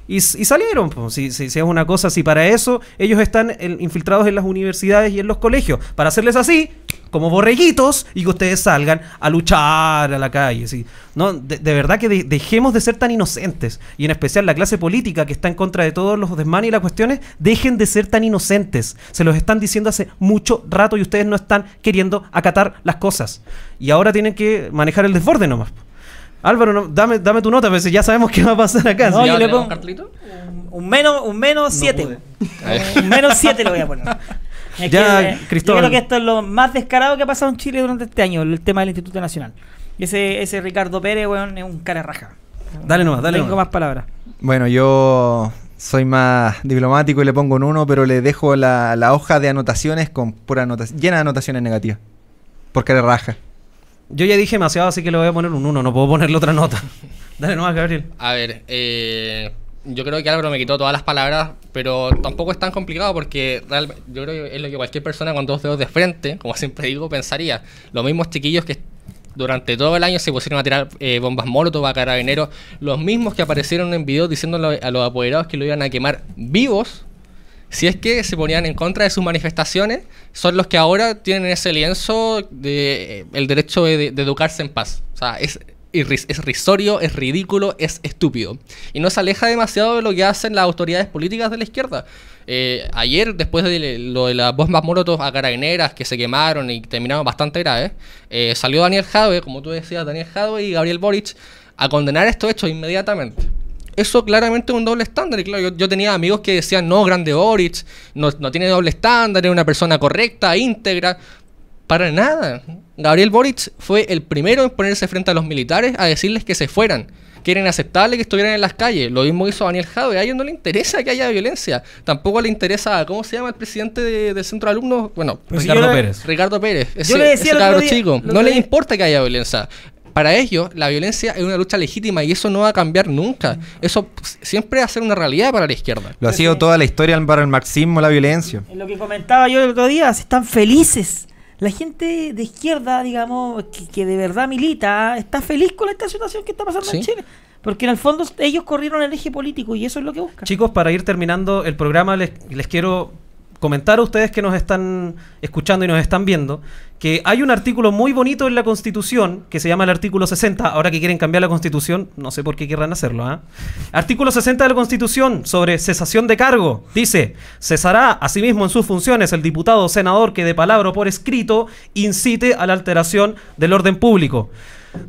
y, salieron. Si, si, es una cosa, si para eso ellos están infiltrados en las universidades y en los colegios, para hacerles así, como borreguitos, y que ustedes salgan a luchar a la calle. ¿sí? No, de, verdad que dejemos de ser tan inocentes, y en especial la clase política que está en contra de todos los desmanes y las cuestiones, dejen de ser tan inocentes. Se los están diciendo hace mucho rato y ustedes no están queriendo acatar las cosas. Y ahora tienen que manejar el desborde nomás. Álvaro, dame, dame tu nota, pues ya sabemos qué va a pasar acá. No, yo le pongo un menos, un menos 7. un menos 7 lo voy a poner. ya, Cristóbal. Yo creo que esto es lo más descarado que ha pasado en Chile durante este año, el tema del Instituto Nacional. Ese, ese Ricardo Pérez, weón, es un cara raja. Dale nomás, dale. Tengo más palabras. Bueno, yo soy más diplomático y le pongo un uno, pero le dejo la, hoja de anotaciones con pura llena de anotaciones negativas. Porque le raja. Yo ya dije demasiado, así que le voy a poner un 1. No puedo ponerle otra nota. Dale nomás, Gabriel. A ver, eh, yo creo que Álvaro me quitó todas las palabras, pero tampoco es tan complicado porque realmente yo creo que es lo que cualquier persona con dos dedos de frente, como siempre digo, pensaría. Los mismos chiquillos que durante todo el año se pusieron a tirar eh, bombas molotov a carabineros, los mismos que aparecieron en videos diciendo a los apoderados que lo iban a quemar vivos si es que se ponían en contra de sus manifestaciones, son los que ahora tienen ese lienzo de eh, el derecho de, educarse en paz. O sea, es, es risorio, es ridículo, es estúpido. Y no se aleja demasiado de lo que hacen las autoridades políticas de la izquierda. Eh, ayer, después de lo de las bombas morotos a carabineras que se quemaron y terminaron bastante graves, eh, salió Daniel Jadwe, como tú decías, Daniel Jadwe y Gabriel Boric, a condenar estos hechos inmediatamente eso claramente es un doble estándar. Y claro, yo, tenía amigos que decían, no, grande Boric, no, tiene doble estándar, es una persona correcta, íntegra. Para nada. Gabriel Boric fue el primero en ponerse frente a los militares a decirles que se fueran, que era inaceptable que estuvieran en las calles. Lo mismo hizo Daniel Jadwe. A ellos no le interesa que haya violencia. Tampoco le interesa, ¿cómo se llama el presidente de, del centro de alumnos? Bueno, Ricardo Pérez. Ricardo Pérez. Ese, yo le decía chico. No le importa que haya violencia. Para ellos, la violencia es una lucha legítima y eso no va a cambiar nunca. Eso siempre va a ser una realidad para la izquierda. Lo ha sido toda la historia para el marxismo, la violencia. En lo que comentaba yo el otro día, están felices. La gente de izquierda, digamos, que, de verdad milita, está feliz con esta situación que está pasando en Chile. Porque en el fondo ellos corrieron el eje político y eso es lo que buscan. Chicos, para ir terminando el programa, les, les quiero comentar a ustedes que nos están escuchando y nos están viendo que hay un artículo muy bonito en la Constitución que se llama el artículo 60. Ahora que quieren cambiar la Constitución, no sé por qué quieran hacerlo. ¿ah? Artículo 60 de la Constitución sobre cesación de cargo. Dice, cesará asimismo en sus funciones el diputado o senador que de palabra o por escrito incite a la alteración del orden público.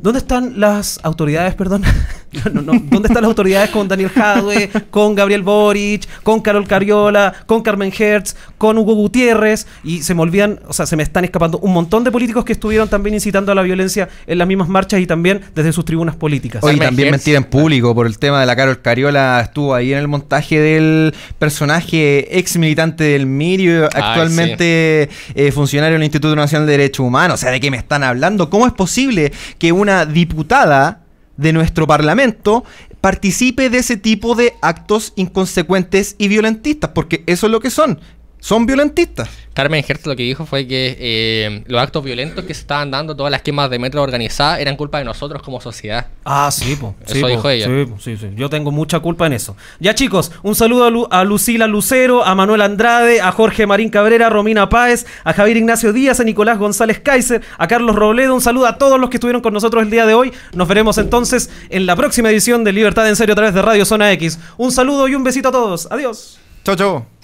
¿Dónde están las autoridades, perdón? no, no, ¿Dónde están las autoridades con Daniel Jadwe, con Gabriel Boric, con Carol Cariola, con Carmen Hertz, con Hugo Gutiérrez? Y se me olvidan, o sea, se me están escapando un montón de políticos que estuvieron también incitando a la violencia en las mismas marchas y también desde sus tribunas políticas. Hoy también mentira en público por el tema de la Carol Cariola. Estuvo ahí en el montaje del personaje ex militante del Mirio, actualmente eh, funcionario del Instituto Nacional de Derechos Humanos. O sea, ¿de qué me están hablando? ¿Cómo es posible que una diputada de nuestro Parlamento participe de ese tipo de actos inconsecuentes y violentistas, porque eso es lo que son, son violentistas. Carmen Hertz lo que dijo fue que eh, los actos violentos que se estaban dando, todas las quemas de metro organizadas, eran culpa de nosotros como sociedad. Ah, sí, Eso dijo ella. Sí, sí, sí. Yo tengo mucha culpa en eso. Ya, chicos, un saludo a, a, Lucila Lucero, a Manuel Andrade, a Jorge Marín Cabrera, a Romina Páez, a Javier Ignacio Díaz, a Nicolás González Kaiser, a Carlos Robledo. Un saludo a todos los que estuvieron con nosotros el día de hoy. Nos veremos entonces en la próxima edición de Libertad en Serio a través de Radio Zona X. Un saludo y un besito a todos. Adiós. Chau, chau.